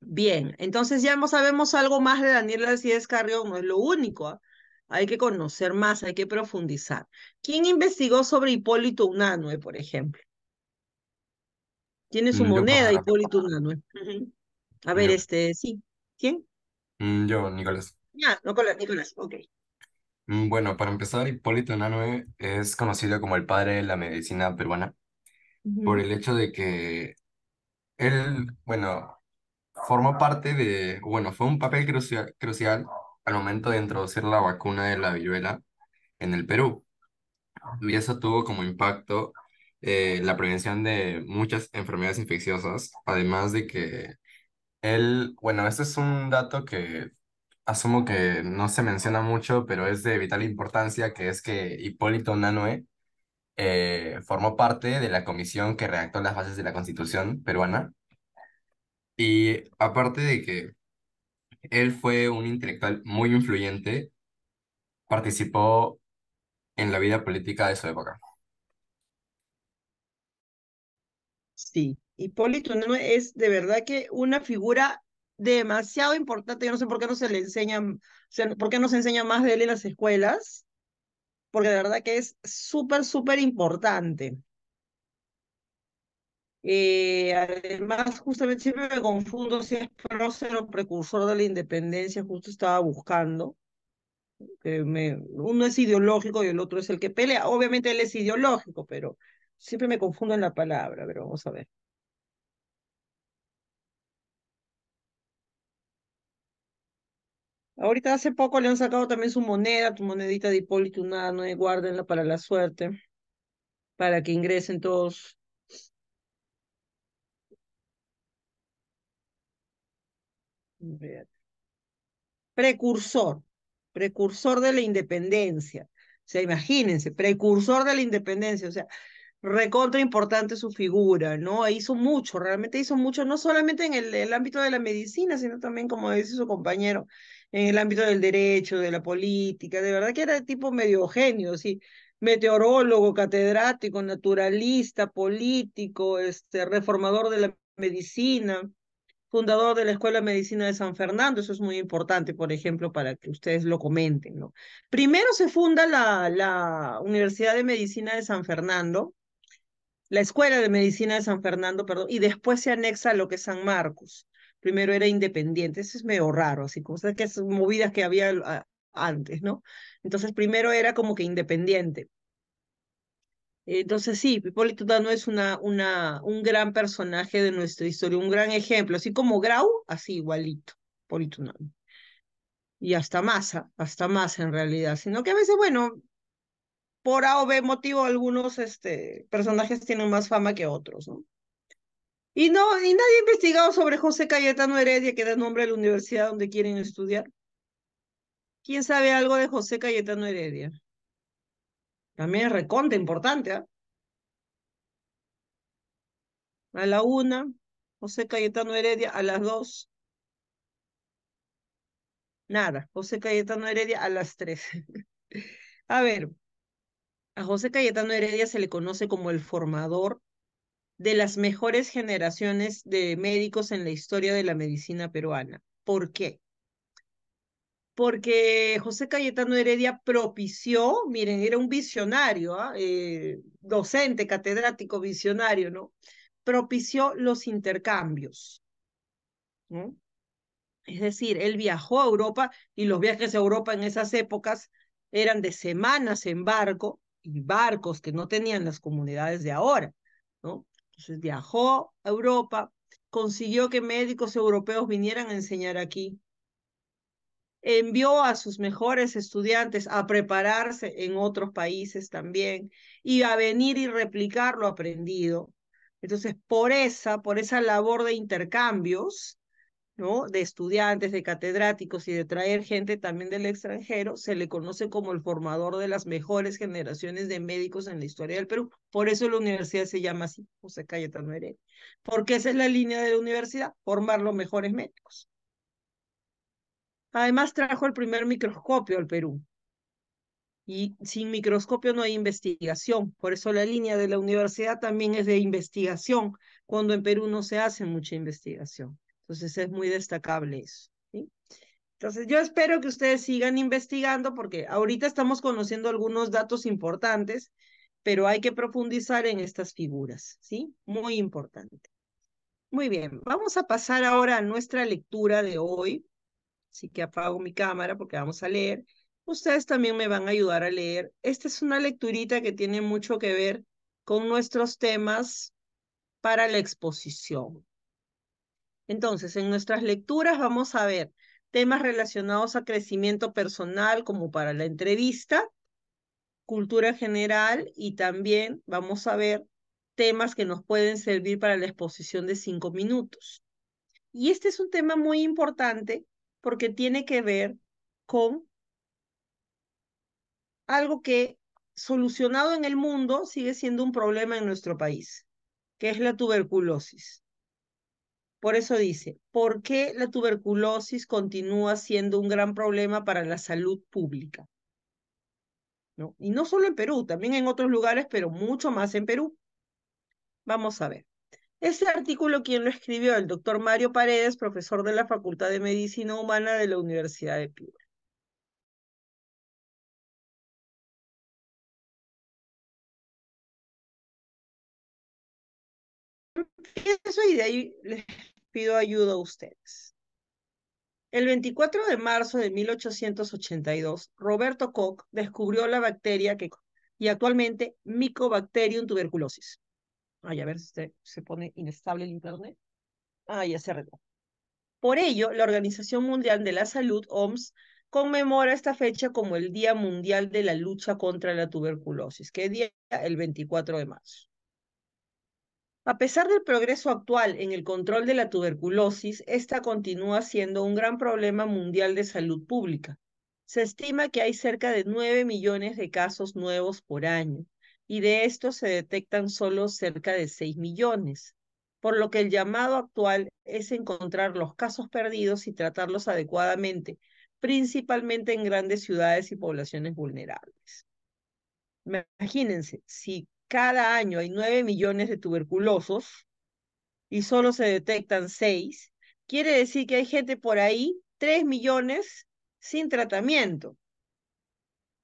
Bien, entonces ya no sabemos algo más de Daniel Alcides Carrión, no es lo único. ¿ah? Hay que conocer más, hay que profundizar. ¿Quién investigó sobre Hipólito Unanue, por ejemplo? Tiene su mm, moneda, Hipólito Unanue. A ver, este, sí. ¿Quién? Mm, yo, Nicolás. Ya, ah, Nicolás, Nicolás, ok. Mm, bueno, para empezar, Hipólito Unanue es conocido como el padre de la medicina peruana por el hecho de que él, bueno, formó parte de, bueno, fue un papel crucial al momento de introducir la vacuna de la viruela en el Perú. Y eso tuvo como impacto eh, la prevención de muchas enfermedades infecciosas, además de que él, bueno, este es un dato que asumo que no se menciona mucho, pero es de vital importancia, que es que Hipólito Nanoé eh, formó parte de la comisión que redactó las bases de la Constitución peruana. Y aparte de que él fue un intelectual muy influyente, participó en la vida política de su época. Sí, Hipólito Unanue es de verdad que una figura demasiado importante. Yo no sé por qué no se le enseñan, por qué no se enseña más de él en las escuelas, porque de verdad que es súper, súper importante. Eh, además, justamente siempre me confundo si es prócer o precursor de la independencia, justo estaba buscando. Que uno es ideológico y el otro es el que pelea. Obviamente él es ideológico, pero siempre me confundo en la palabra, pero vamos a ver. Ahorita hace poco le han sacado también su moneda, tu monedita de Hipólito no y guárdenla para la suerte, para que ingresen todos. Precursor, precursor de la independencia. O sea, imagínense, precursor de la independencia, o sea, recontra importante su figura, ¿no? hizo mucho, realmente hizo mucho, no solamente en el, el ámbito de la medicina, sino también, como dice su compañero, en el ámbito del derecho, de la política, de verdad que era tipo medio genio, sí, meteorólogo, catedrático, naturalista, político, este, reformador de la medicina, fundador de la Escuela de Medicina de San Fernando, eso es muy importante, por ejemplo, para que ustedes lo comenten, ¿no? Primero se funda la, la Universidad de Medicina de San Fernando, la Escuela de Medicina de San Fernando, perdón, y después se anexa a lo que es San Marcos primero era independiente, eso es medio raro, así como que movidas que había antes, ¿no? Entonces primero era como que independiente. Entonces sí, Hipólito Dano es una, una, un gran personaje de nuestra historia, un gran ejemplo, así como Grau, así igualito, Hipólito Dano. Y hasta Masa, hasta más en realidad, sino que a veces, bueno, por A o B motivo algunos este, personajes tienen más fama que otros, ¿no? Y no, y nadie ha investigado sobre José Cayetano Heredia, que da nombre a la universidad donde quieren estudiar. ¿Quién sabe algo de José Cayetano Heredia? También es reconte importante, ¿ah? A la una, José Cayetano Heredia, a las dos. Nada, José Cayetano Heredia a las tres. a ver, a José Cayetano Heredia se le conoce como el formador de las mejores generaciones de médicos en la historia de la medicina peruana. ¿Por qué? Porque José Cayetano Heredia propició, miren, era un visionario, ¿ah? eh, docente, catedrático, visionario, ¿no? Propició los intercambios. ¿no? Es decir, él viajó a Europa y los viajes a Europa en esas épocas eran de semanas en barco y barcos que no tenían las comunidades de ahora, ¿no? viajó a Europa, consiguió que médicos europeos vinieran a enseñar aquí. Envió a sus mejores estudiantes a prepararse en otros países también y a venir y replicar lo aprendido. Entonces, por esa, por esa labor de intercambios, de estudiantes, de catedráticos y de traer gente también del extranjero, se le conoce como el formador de las mejores generaciones de médicos en la historia del Perú. Por eso la universidad se llama así, José Cayetano Heredia, porque esa es la línea de la universidad, formar los mejores médicos. Además trajo el primer microscopio al Perú. Y sin microscopio no hay investigación. Por eso la línea de la universidad también es de investigación, cuando en Perú no se hace mucha investigación. Entonces es muy destacable eso. ¿sí? Entonces yo espero que ustedes sigan investigando porque ahorita estamos conociendo algunos datos importantes, pero hay que profundizar en estas figuras, ¿sí? Muy importante. Muy bien, vamos a pasar ahora a nuestra lectura de hoy. Así que apago mi cámara porque vamos a leer. Ustedes también me van a ayudar a leer. Esta es una lecturita que tiene mucho que ver con nuestros temas para la exposición. Entonces, en nuestras lecturas vamos a ver temas relacionados a crecimiento personal, como para la entrevista, cultura general y también vamos a ver temas que nos pueden servir para la exposición de cinco minutos. Y este es un tema muy importante porque tiene que ver con algo que solucionado en el mundo sigue siendo un problema en nuestro país, que es la tuberculosis. Por eso dice, ¿por qué la tuberculosis continúa siendo un gran problema para la salud pública? ¿No? Y no solo en Perú, también en otros lugares, pero mucho más en Perú. Vamos a ver. Ese artículo, quien lo escribió? El doctor Mario Paredes, profesor de la Facultad de Medicina Humana de la Universidad de Piura. Eso y de ahí les pido ayuda a ustedes. El 24 de marzo de 1882, Roberto Koch descubrió la bacteria que y actualmente Mycobacterium tuberculosis. Ay, a ver si se pone inestable el internet. Ah, ya se arregló. Por ello, la Organización Mundial de la Salud, OMS, conmemora esta fecha como el Día Mundial de la Lucha contra la Tuberculosis, que día el 24 de marzo. A pesar del progreso actual en el control de la tuberculosis, esta continúa siendo un gran problema mundial de salud pública. Se estima que hay cerca de 9 millones de casos nuevos por año y de estos se detectan solo cerca de 6 millones, por lo que el llamado actual es encontrar los casos perdidos y tratarlos adecuadamente, principalmente en grandes ciudades y poblaciones vulnerables. Imagínense, si cada año hay 9 millones de tuberculosos y solo se detectan 6, quiere decir que hay gente por ahí, 3 millones, sin tratamiento.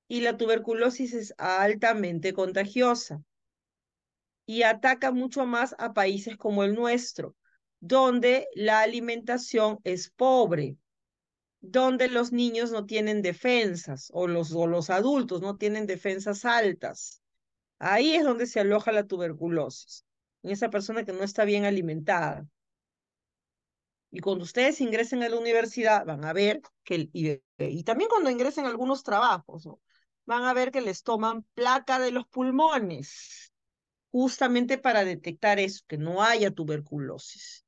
Y la tuberculosis es altamente contagiosa y ataca mucho más a países como el nuestro, donde la alimentación es pobre, donde los niños no tienen defensas o los, o los adultos no tienen defensas altas Ahí es donde se aloja la tuberculosis, en esa persona que no está bien alimentada. Y cuando ustedes ingresen a la universidad, van a ver que, y, también cuando ingresen a algunos trabajos, van a ver que les toman placa de los pulmones, justamente para detectar eso, que no haya tuberculosis.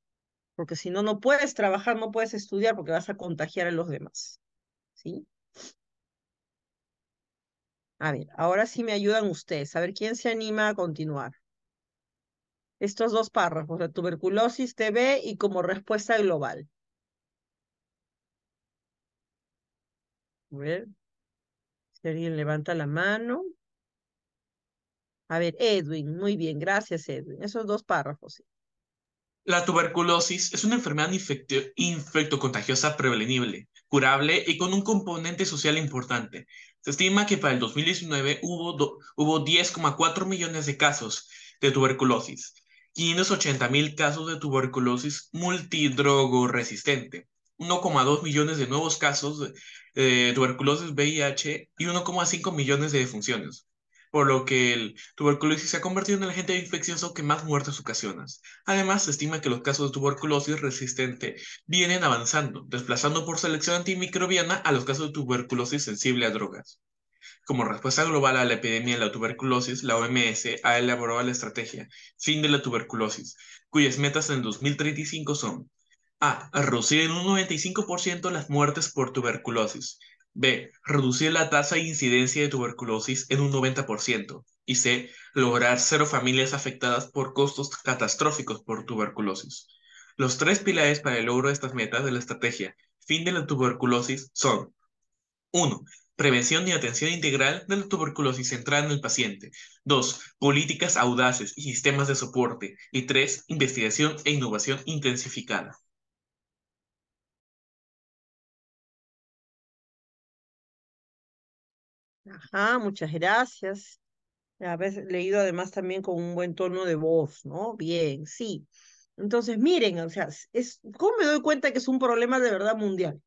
Porque si no, no puedes trabajar, no puedes estudiar porque vas a contagiar a los demás. ¿Sí? A ver, ahora sí me ayudan ustedes. A ver, ¿quién se anima a continuar? Estos dos párrafos, la tuberculosis, TB y como respuesta global. A ver, si alguien levanta la mano. A ver, Edwin, muy bien, gracias Edwin. Esos dos párrafos. La tuberculosis es una enfermedad infectocontagiosa prevenible, curable y con un componente social importante. Se estima que para el 2019 hubo, 10,4 millones de casos de tuberculosis, 580 mil casos de tuberculosis multidrogo resistente, 1,2 millones de nuevos casos de tuberculosis VIH y 1,5 millones de defunciones por lo que el tuberculosis se ha convertido en el agente infeccioso que más muertes ocasiona. Además, se estima que los casos de tuberculosis resistente vienen avanzando, desplazando por selección antimicrobiana a los casos de tuberculosis sensible a drogas. Como respuesta global a la epidemia de la tuberculosis, la OMS ha elaborado la estrategia Fin de la tuberculosis, cuyas metas en 2035 son A. Reducir en un 95% las muertes por tuberculosis. B. Reducir la tasa de incidencia de tuberculosis en un 90%. Y C. Lograr cero familias afectadas por costos catastróficos por tuberculosis. Los tres pilares para el logro de estas metas de la estrategia fin de la tuberculosis son 1. Prevención y atención integral de la tuberculosis central en el paciente. 2. Políticas audaces y sistemas de soporte. Y 3. Investigación e innovación intensificada. Ajá, muchas gracias. Habéis leído además también con un buen tono de voz, ¿no? Bien, sí. Entonces, miren, o sea, es, ¿cómo me doy cuenta que es un problema de verdad mundial?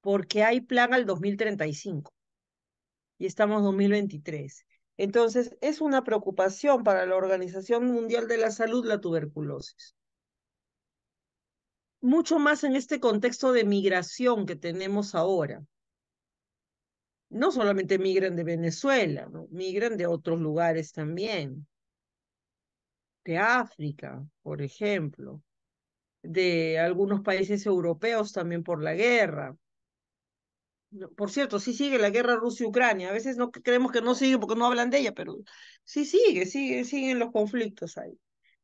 Porque hay plan al 2035 y estamos en 2023. Entonces, es una preocupación para la Organización Mundial de la Salud la tuberculosis. Mucho más en este contexto de migración que tenemos ahora no solamente migran de Venezuela, ¿no? migran de otros lugares también, de África, por ejemplo, de algunos países europeos también por la guerra. Por cierto, sí sigue la guerra Rusia-Ucrania. A veces no creemos que no sigue porque no hablan de ella, pero sí sigue, siguen, siguen los conflictos ahí.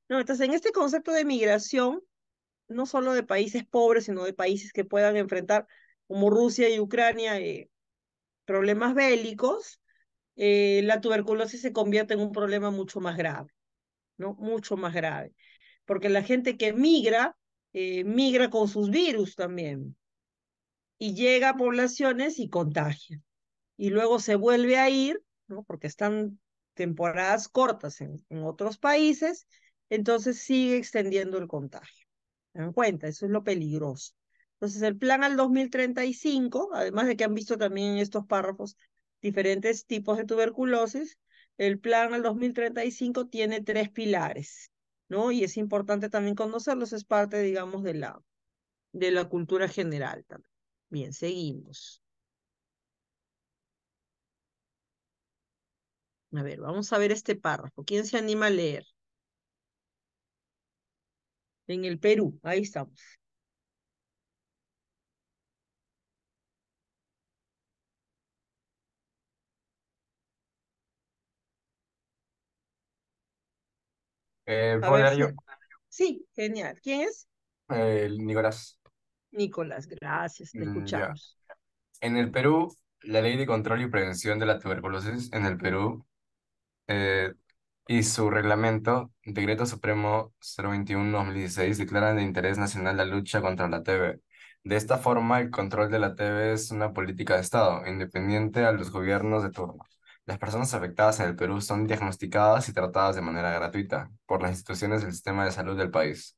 entonces, en este concepto de migración, no solo de países pobres, sino de países que puedan enfrentar, como Rusia y Ucrania, eh, problemas bélicos, eh, la tuberculosis se convierte en un problema mucho más grave, ¿no? Mucho más grave. Porque la gente que migra, eh, migra con sus virus también. Y llega a poblaciones y contagia. Y luego se vuelve a ir, ¿no? Porque están temporadas cortas en, otros países, entonces sigue extendiendo el contagio. Ten en cuenta? Eso es lo peligroso. Entonces, el plan al 2035, además de que han visto también en estos párrafos diferentes tipos de tuberculosis, el plan al 2035 tiene tres pilares, ¿no? Y es importante también conocerlos, es parte, digamos, de la, de la cultura general también. Bien, seguimos. A ver, vamos a ver este párrafo. ¿Quién se anima a leer? En el Perú, ahí estamos. Eh, yo? Sí, genial. ¿Quién es? Eh, Nicolás. Nicolás, gracias, te mm, escuchamos. En el Perú, la ley de control y prevención de la tuberculosis en el Perú eh, y su reglamento, Decreto Supremo 021-2016, declaran de interés nacional la lucha contra la TB. De esta forma, el control de la TB es una política de Estado, independiente a los gobiernos de turno. Las personas afectadas en el Perú son diagnosticadas y tratadas de manera gratuita por las instituciones del sistema de salud del país.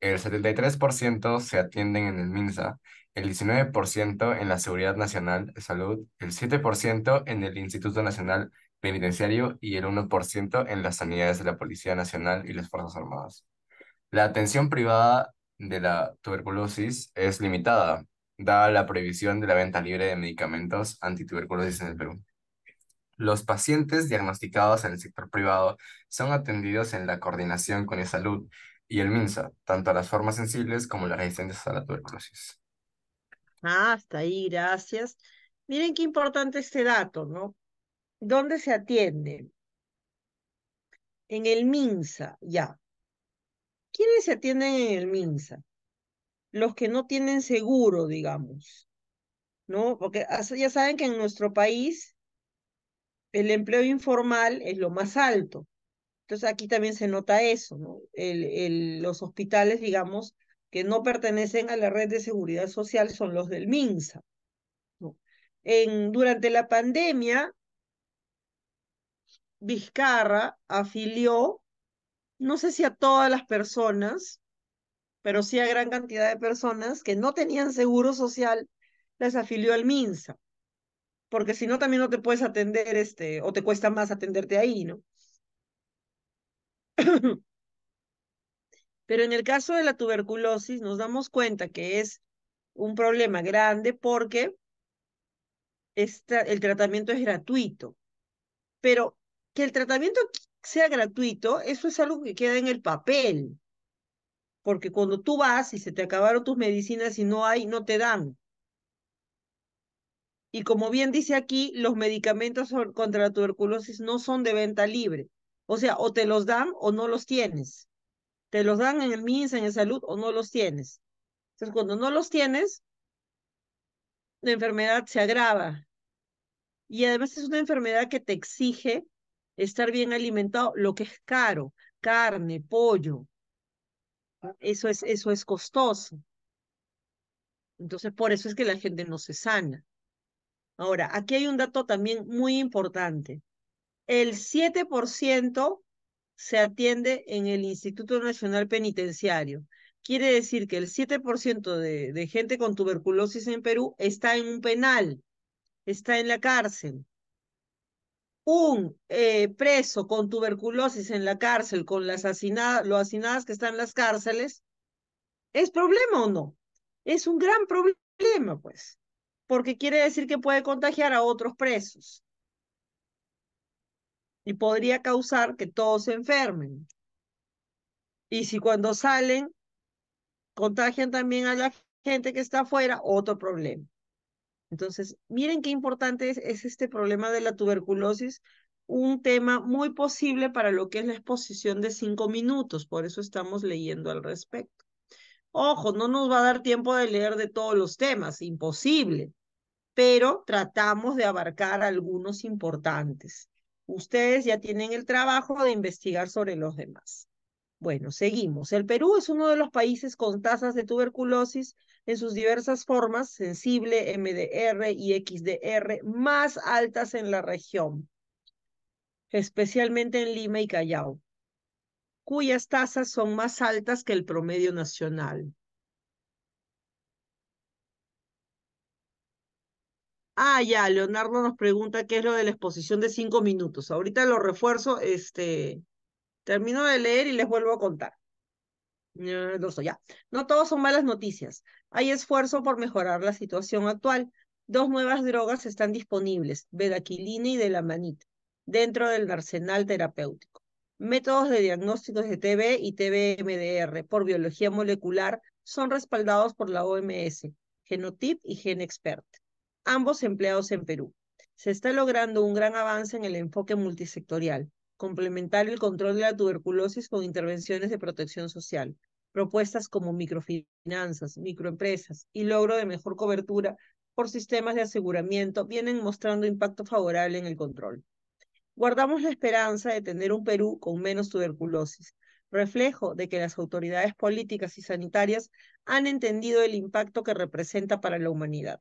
El 73% se atienden en el MINSA, el 19% en la Seguridad Nacional de Salud, el 7% en el Instituto Nacional Penitenciario y el 1% en las sanidades de la Policía Nacional y las Fuerzas Armadas. La atención privada de la tuberculosis es limitada, dada la prohibición de la venta libre de medicamentos antituberculosis en el Perú. Los pacientes diagnosticados en el sector privado son atendidos en la coordinación con el salud y el MINSA, tanto a las formas sensibles como las resistentes a la tuberculosis. Ah, hasta ahí, gracias. Miren qué importante este dato, ¿no? ¿Dónde se atiende? En el MINSA, ya. ¿Quiénes se atienden en el MINSA? Los que no tienen seguro, digamos. ¿No? Porque ya saben que en nuestro país el empleo informal es lo más alto. Entonces aquí también se nota eso, El, los hospitales, digamos, que no pertenecen a la red de seguridad social son los del MINSA. En, durante la pandemia, Vizcarra afilió, no sé si a todas las personas, pero sí a gran cantidad de personas que no tenían seguro social, las afilió al MINSA porque si no también no te puedes atender, este, o te cuesta más atenderte ahí, ¿no? Pero en el caso de la tuberculosis nos damos cuenta que es un problema grande porque el tratamiento es gratuito. Pero que el tratamiento sea gratuito, eso es algo que queda en el papel. Porque cuando tú vas y se te acabaron tus medicinas y no hay, no te dan. Y como bien dice aquí, los medicamentos contra la tuberculosis no son de venta libre. O sea, o te los dan o no los tienes. Te los dan en el MINSA, en el salud, o no los tienes. Entonces, cuando no los tienes, la enfermedad se agrava. Y además es una enfermedad que te exige estar bien alimentado, lo que es caro, carne, pollo. Eso es, eso es costoso. Entonces, por eso es que la gente no se sana. Ahora, aquí hay un dato también muy importante. El 7% se atiende en el Instituto Nacional Penitenciario. Quiere decir que el 7% de, de gente con tuberculosis en Perú está en un penal, está en la cárcel un eh, preso con tuberculosis en la cárcel, con las asinadas, lo hacinadas que están en las cárceles, ¿es problema o no? Es un gran problema, pues porque quiere decir que puede contagiar a otros presos. Y podría causar que todos se enfermen. Y si cuando salen contagian también a la gente que está afuera, otro problema. Entonces, miren qué importante es, es, este problema de la tuberculosis, un tema muy posible para lo que es la exposición de cinco minutos, por eso estamos leyendo al respecto. Ojo, no nos va a dar tiempo de leer de todos los temas, imposible, pero tratamos de abarcar algunos importantes. Ustedes ya tienen el trabajo de investigar sobre los demás. Bueno, seguimos. El Perú es uno de los países con tasas de tuberculosis en sus diversas formas, sensible, MDR y XDR, más altas en la región, especialmente en Lima y Callao, cuyas tasas son más altas que el promedio nacional. Ah, ya, Leonardo nos pregunta qué es lo de la exposición de cinco minutos. Ahorita lo refuerzo, este, termino de leer y les vuelvo a contar. no, eh, ya. no todos son malas noticias. Hay esfuerzo por mejorar la situación actual. Dos nuevas drogas están disponibles, bedaquilina y delamanita, dentro del arsenal terapéutico. Métodos de diagnóstico de TB y TBMDR por biología molecular son respaldados por la OMS, Genotip y GenExpert ambos empleados en Perú. Se está logrando un gran avance en el enfoque multisectorial, complementar el control de la tuberculosis con intervenciones de protección social, propuestas como microfinanzas, microempresas y logro de mejor cobertura por sistemas de aseguramiento vienen mostrando impacto favorable en el control. Guardamos la esperanza de tener un Perú con menos tuberculosis, reflejo de que las autoridades políticas y sanitarias han entendido el impacto que representa para la humanidad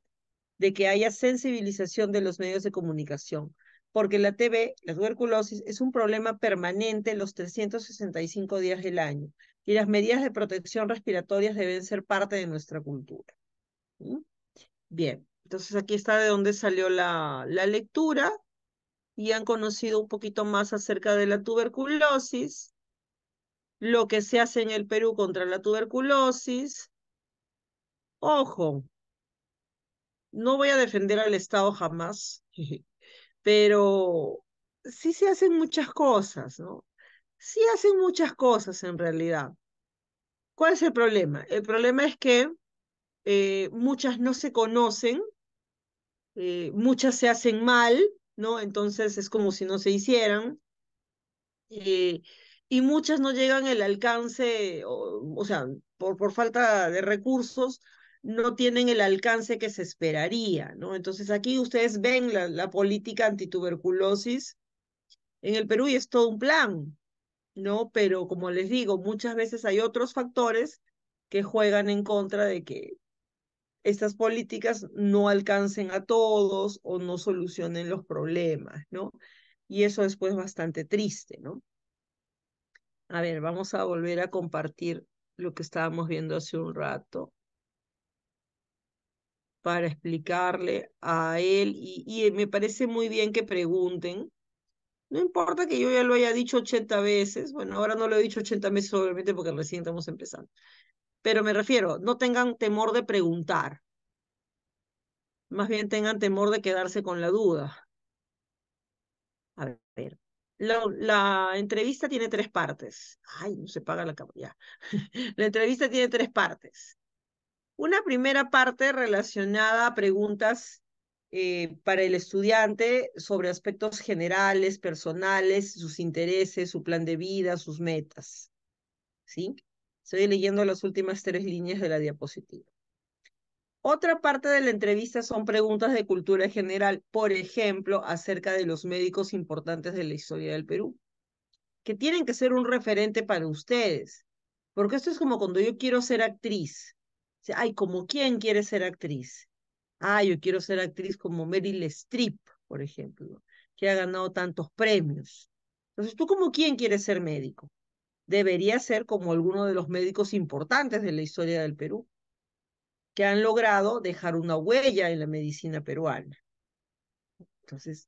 de que haya sensibilización de los medios de comunicación, porque la TB, la tuberculosis, es un problema permanente los 365 días del año y las medidas de protección respiratorias deben ser parte de nuestra cultura. Bien, entonces aquí está de dónde salió la, la lectura y han conocido un poquito más acerca de la tuberculosis, lo que se hace en el Perú contra la tuberculosis. Ojo, no voy a defender al Estado jamás, pero sí se hacen muchas cosas, ¿no? Sí hacen muchas cosas en realidad. ¿Cuál es el problema? El problema es que eh, muchas no se conocen, eh, muchas se hacen mal, ¿no? Entonces es como si no se hicieran. Eh, y muchas no llegan al alcance, o, sea, por, por falta de recursos, no tienen el alcance que se esperaría, ¿no? Entonces aquí ustedes ven la, política antituberculosis en el Perú y es todo un plan, ¿no? Pero como les digo, muchas veces hay otros factores que juegan en contra de que estas políticas no alcancen a todos o no solucionen los problemas, ¿no? Y eso es, pues, bastante triste, ¿no? A ver, vamos a volver a compartir lo que estábamos viendo hace un rato para explicarle a él y, eh, me parece muy bien que pregunten. No importa que yo ya lo haya dicho 80 veces, bueno, ahora no lo he dicho 80 veces obviamente porque recién estamos empezando, pero me refiero, no tengan temor de preguntar, más bien tengan temor de quedarse con la duda. A ver, la, la entrevista tiene tres partes. Ay, no se paga la cámara. la entrevista tiene tres partes. Una primera parte relacionada a preguntas eh, para el estudiante sobre aspectos generales, personales, sus intereses, su plan de vida, sus metas. ¿Sí? Estoy leyendo las últimas tres líneas de la diapositiva. Otra parte de la entrevista son preguntas de cultura general, por ejemplo, acerca de los médicos importantes de la historia del Perú, que tienen que ser un referente para ustedes, porque esto es como cuando yo quiero ser actriz ay, ¿como quién quiere ser actriz? Ah, yo quiero ser actriz como Meryl Streep, por ejemplo, que ha ganado tantos premios. Entonces, ¿tú como quién quieres ser médico? Debería ser como alguno de los médicos importantes de la historia del Perú, que han logrado dejar una huella en la medicina peruana. Entonces,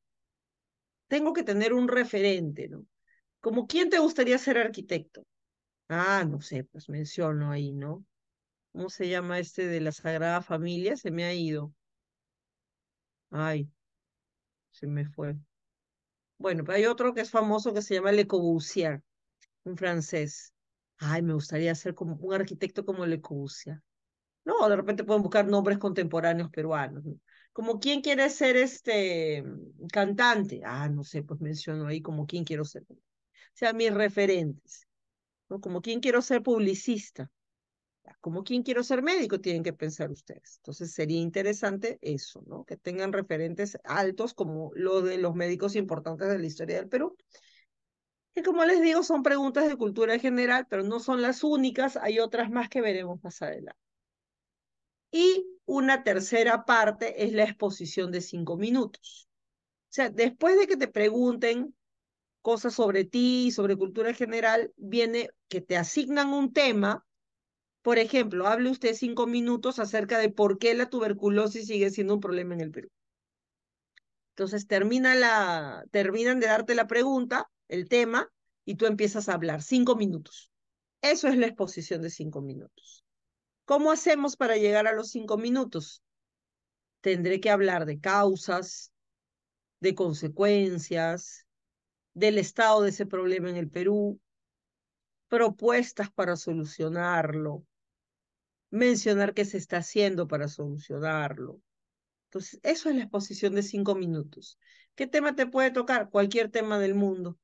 tengo que tener un referente, ¿no? Como quién te gustaría ser arquitecto. Ah, no sé, pues menciono ahí, ¿no? ¿Cómo se llama este de la Sagrada Familia? Se me ha ido. Ay, se me fue. Bueno, pero hay otro que es famoso que se llama Le Corbusier, un francés. Ay, me gustaría ser como un arquitecto como Le Corbusier. No, de repente pueden buscar nombres contemporáneos peruanos. Como quién quiere ser este mm, cantante. Ah, no sé, pues menciono ahí como quién quiero ser. O sea, mis referentes. ¿no? Como quién quiero ser publicista. Como quien quiero ser médico, tienen que pensar ustedes. Entonces sería interesante eso, ¿no? Que tengan referentes altos como lo de los médicos importantes de la historia del Perú. Y como les digo, son preguntas de cultura general, pero no son las únicas, hay otras más que veremos más adelante. Y una tercera parte es la exposición de cinco minutos. O sea, después de que te pregunten cosas sobre ti, y sobre cultura general, viene que te asignan un tema por ejemplo, hable usted cinco minutos acerca de por qué la tuberculosis sigue siendo un problema en el Perú. Entonces termina la, terminan de darte la pregunta, el tema, y tú empiezas a hablar. Cinco minutos. Eso es la exposición de cinco minutos. ¿Cómo hacemos para llegar a los cinco minutos? Tendré que hablar de causas, de consecuencias, del estado de ese problema en el Perú, propuestas para solucionarlo, mencionar qué se está haciendo para solucionarlo. Entonces, eso es la exposición de cinco minutos. ¿Qué tema te puede tocar? Cualquier tema del mundo.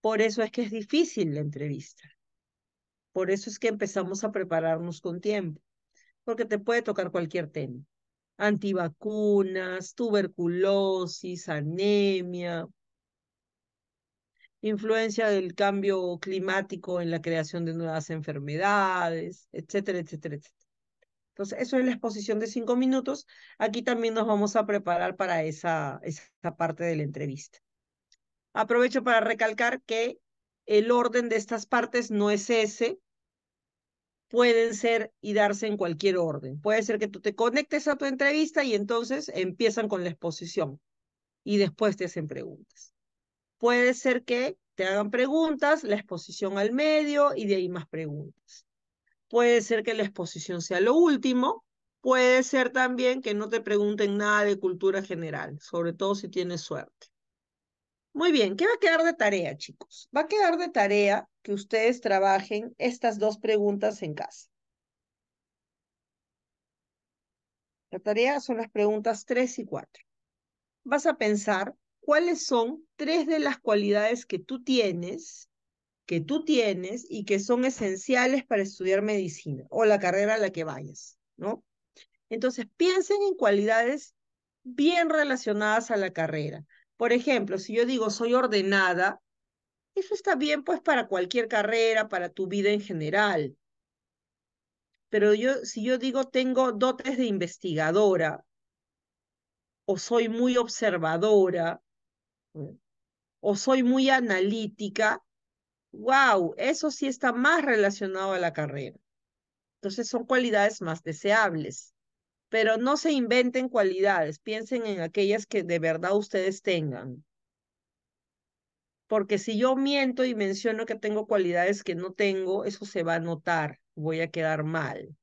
Por eso es que es difícil la entrevista. Por eso es que empezamos a prepararnos con tiempo, porque te puede tocar cualquier tema. Antivacunas, tuberculosis, anemia, influencia del cambio climático en la creación de nuevas enfermedades, etcétera, etcétera, etcétera. Entonces, eso es la exposición de cinco minutos. Aquí también nos vamos a preparar para esa, parte de la entrevista. Aprovecho para recalcar que el orden de estas partes no es ese. Pueden ser y darse en cualquier orden. Puede ser que tú te conectes a tu entrevista y entonces empiezan con la exposición y después te hacen preguntas puede ser que te hagan preguntas, la exposición al medio y de ahí más preguntas. Puede ser que la exposición sea lo último, puede ser también que no te pregunten nada de cultura general, sobre todo si tienes suerte. Muy bien, ¿qué va a quedar de tarea, chicos? Va a quedar de tarea que ustedes trabajen estas dos preguntas en casa. La tarea son las preguntas 3 y 4. Vas a pensar cuáles son tres de las cualidades que tú tienes, que tú tienes y que son esenciales para estudiar medicina o la carrera a la que vayas, ¿no? Entonces, piensen en cualidades bien relacionadas a la carrera. Por ejemplo, si yo digo soy ordenada, eso está bien pues para cualquier carrera, para tu vida en general. Pero yo, si yo digo tengo dotes de investigadora o soy muy observadora, o soy muy analítica, wow, eso sí está más relacionado a la carrera. Entonces son cualidades más deseables, pero no se inventen cualidades, piensen en aquellas que de verdad ustedes tengan. Porque si yo miento y menciono que tengo cualidades que no tengo, eso se va a notar, voy a quedar mal.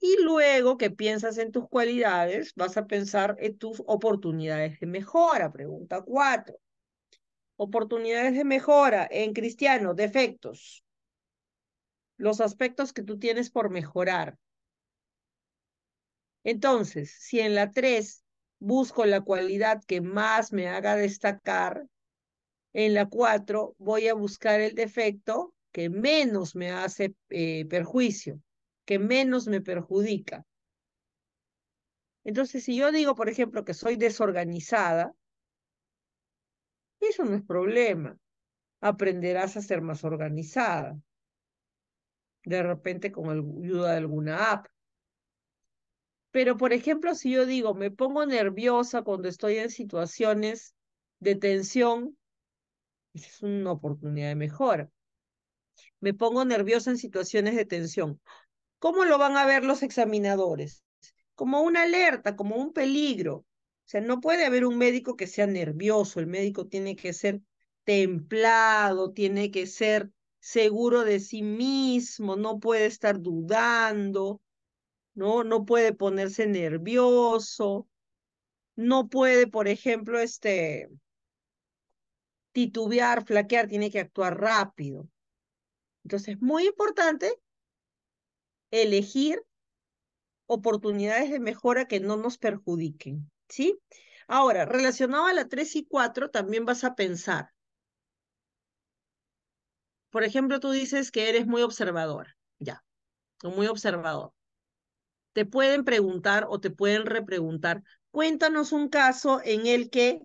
Y luego que piensas en tus cualidades, vas a pensar en tus oportunidades de mejora. Pregunta cuatro. Oportunidades de mejora en cristiano, defectos. Los aspectos que tú tienes por mejorar. Entonces, si en la tres busco la cualidad que más me haga destacar, en la cuatro voy a buscar el defecto que menos me hace eh, perjuicio que menos me perjudica. Entonces, si yo digo, por ejemplo, que soy desorganizada, eso no es problema. Aprenderás a ser más organizada. De repente con ayuda de alguna app. Pero, por ejemplo, si yo digo, me pongo nerviosa cuando estoy en situaciones de tensión, es una oportunidad de mejora. Me pongo nerviosa en situaciones de tensión. ¿Cómo lo van a ver los examinadores? Como una alerta, como un peligro. O sea, no puede haber un médico que sea nervioso, el médico tiene que ser templado, tiene que ser seguro de sí mismo, no puede estar dudando, ¿no? No puede ponerse nervioso, no puede, por ejemplo, este titubear, flaquear, tiene que actuar rápido. Entonces, muy importante elegir oportunidades de mejora que no nos perjudiquen, ¿sí? Ahora, relacionado a la 3 y 4, también vas a pensar. Por ejemplo, tú dices que eres muy observador, ya, muy observador. Te pueden preguntar o te pueden repreguntar, cuéntanos un caso en el que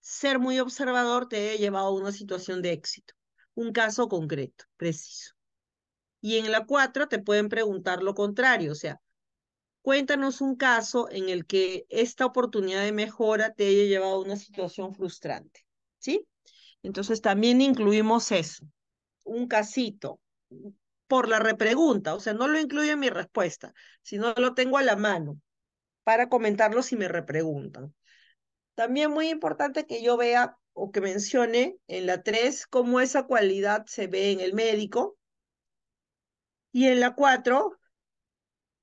ser muy observador te haya llevado a una situación de éxito, un caso concreto, preciso. Y en la cuatro te pueden preguntar lo contrario, o sea, cuéntanos un caso en el que esta oportunidad de mejora te haya llevado a una situación frustrante, ¿sí? Entonces también incluimos eso, un casito, por la repregunta, o sea, no lo incluyo en mi respuesta, sino lo tengo a la mano para comentarlo si me repreguntan. También muy importante que yo vea o que mencione en la 3 cómo esa cualidad se ve en el médico, y en la cuatro,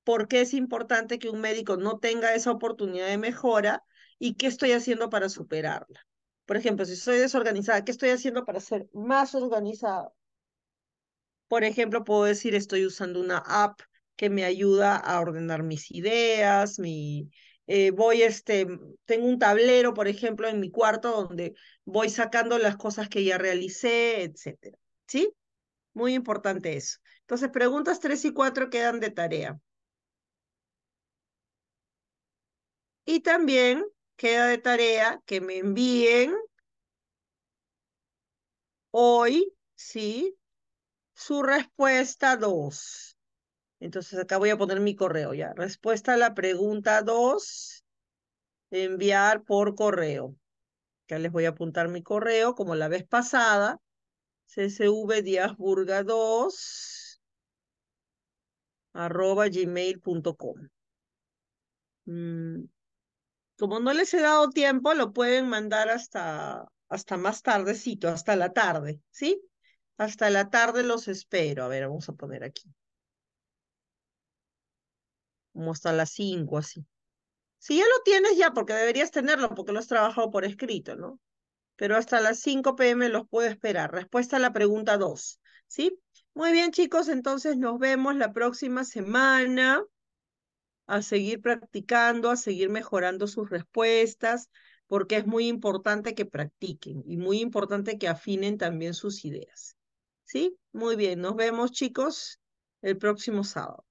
¿por qué es importante que un médico no tenga esa oportunidad de mejora y qué estoy haciendo para superarla? Por ejemplo, si soy desorganizada, ¿qué estoy haciendo para ser más organizada? Por ejemplo, puedo decir, estoy usando una app que me ayuda a ordenar mis ideas, mi, eh, voy, este, tengo un tablero, por ejemplo, en mi cuarto donde voy sacando las cosas que ya realicé, etc. ¿Sí? Muy importante eso. Entonces, preguntas 3 y 4 quedan de tarea. Y también queda de tarea que me envíen hoy, ¿sí? Su respuesta 2. Entonces acá voy a poner mi correo ya. Respuesta a la pregunta 2, enviar por correo. Ya les voy a apuntar mi correo como la vez pasada. csv 2 arroba gmail.com. Mm, como no les he dado tiempo, lo pueden mandar hasta, hasta más tardecito, hasta la tarde, ¿sí? Hasta la tarde los espero. A ver, vamos a poner aquí. Como hasta las 5, así. Si ya lo tienes ya, porque deberías tenerlo, porque lo has trabajado por escrito, ¿no? Pero hasta las 5 pm los puedo esperar. Respuesta a la pregunta 2, ¿sí? Muy bien, chicos, entonces nos vemos la próxima semana a seguir practicando, a seguir mejorando sus respuestas, porque es muy importante que practiquen y muy importante que afinen también sus ideas. ¿Sí? Muy bien, nos vemos, chicos, el próximo sábado.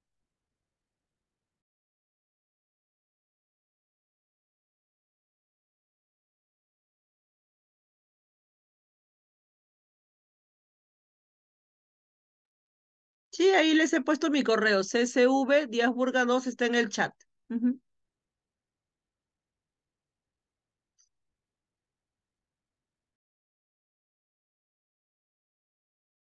Sí, ahí les he puesto mi correo, csv, Díaz Burga 2 está en el chat.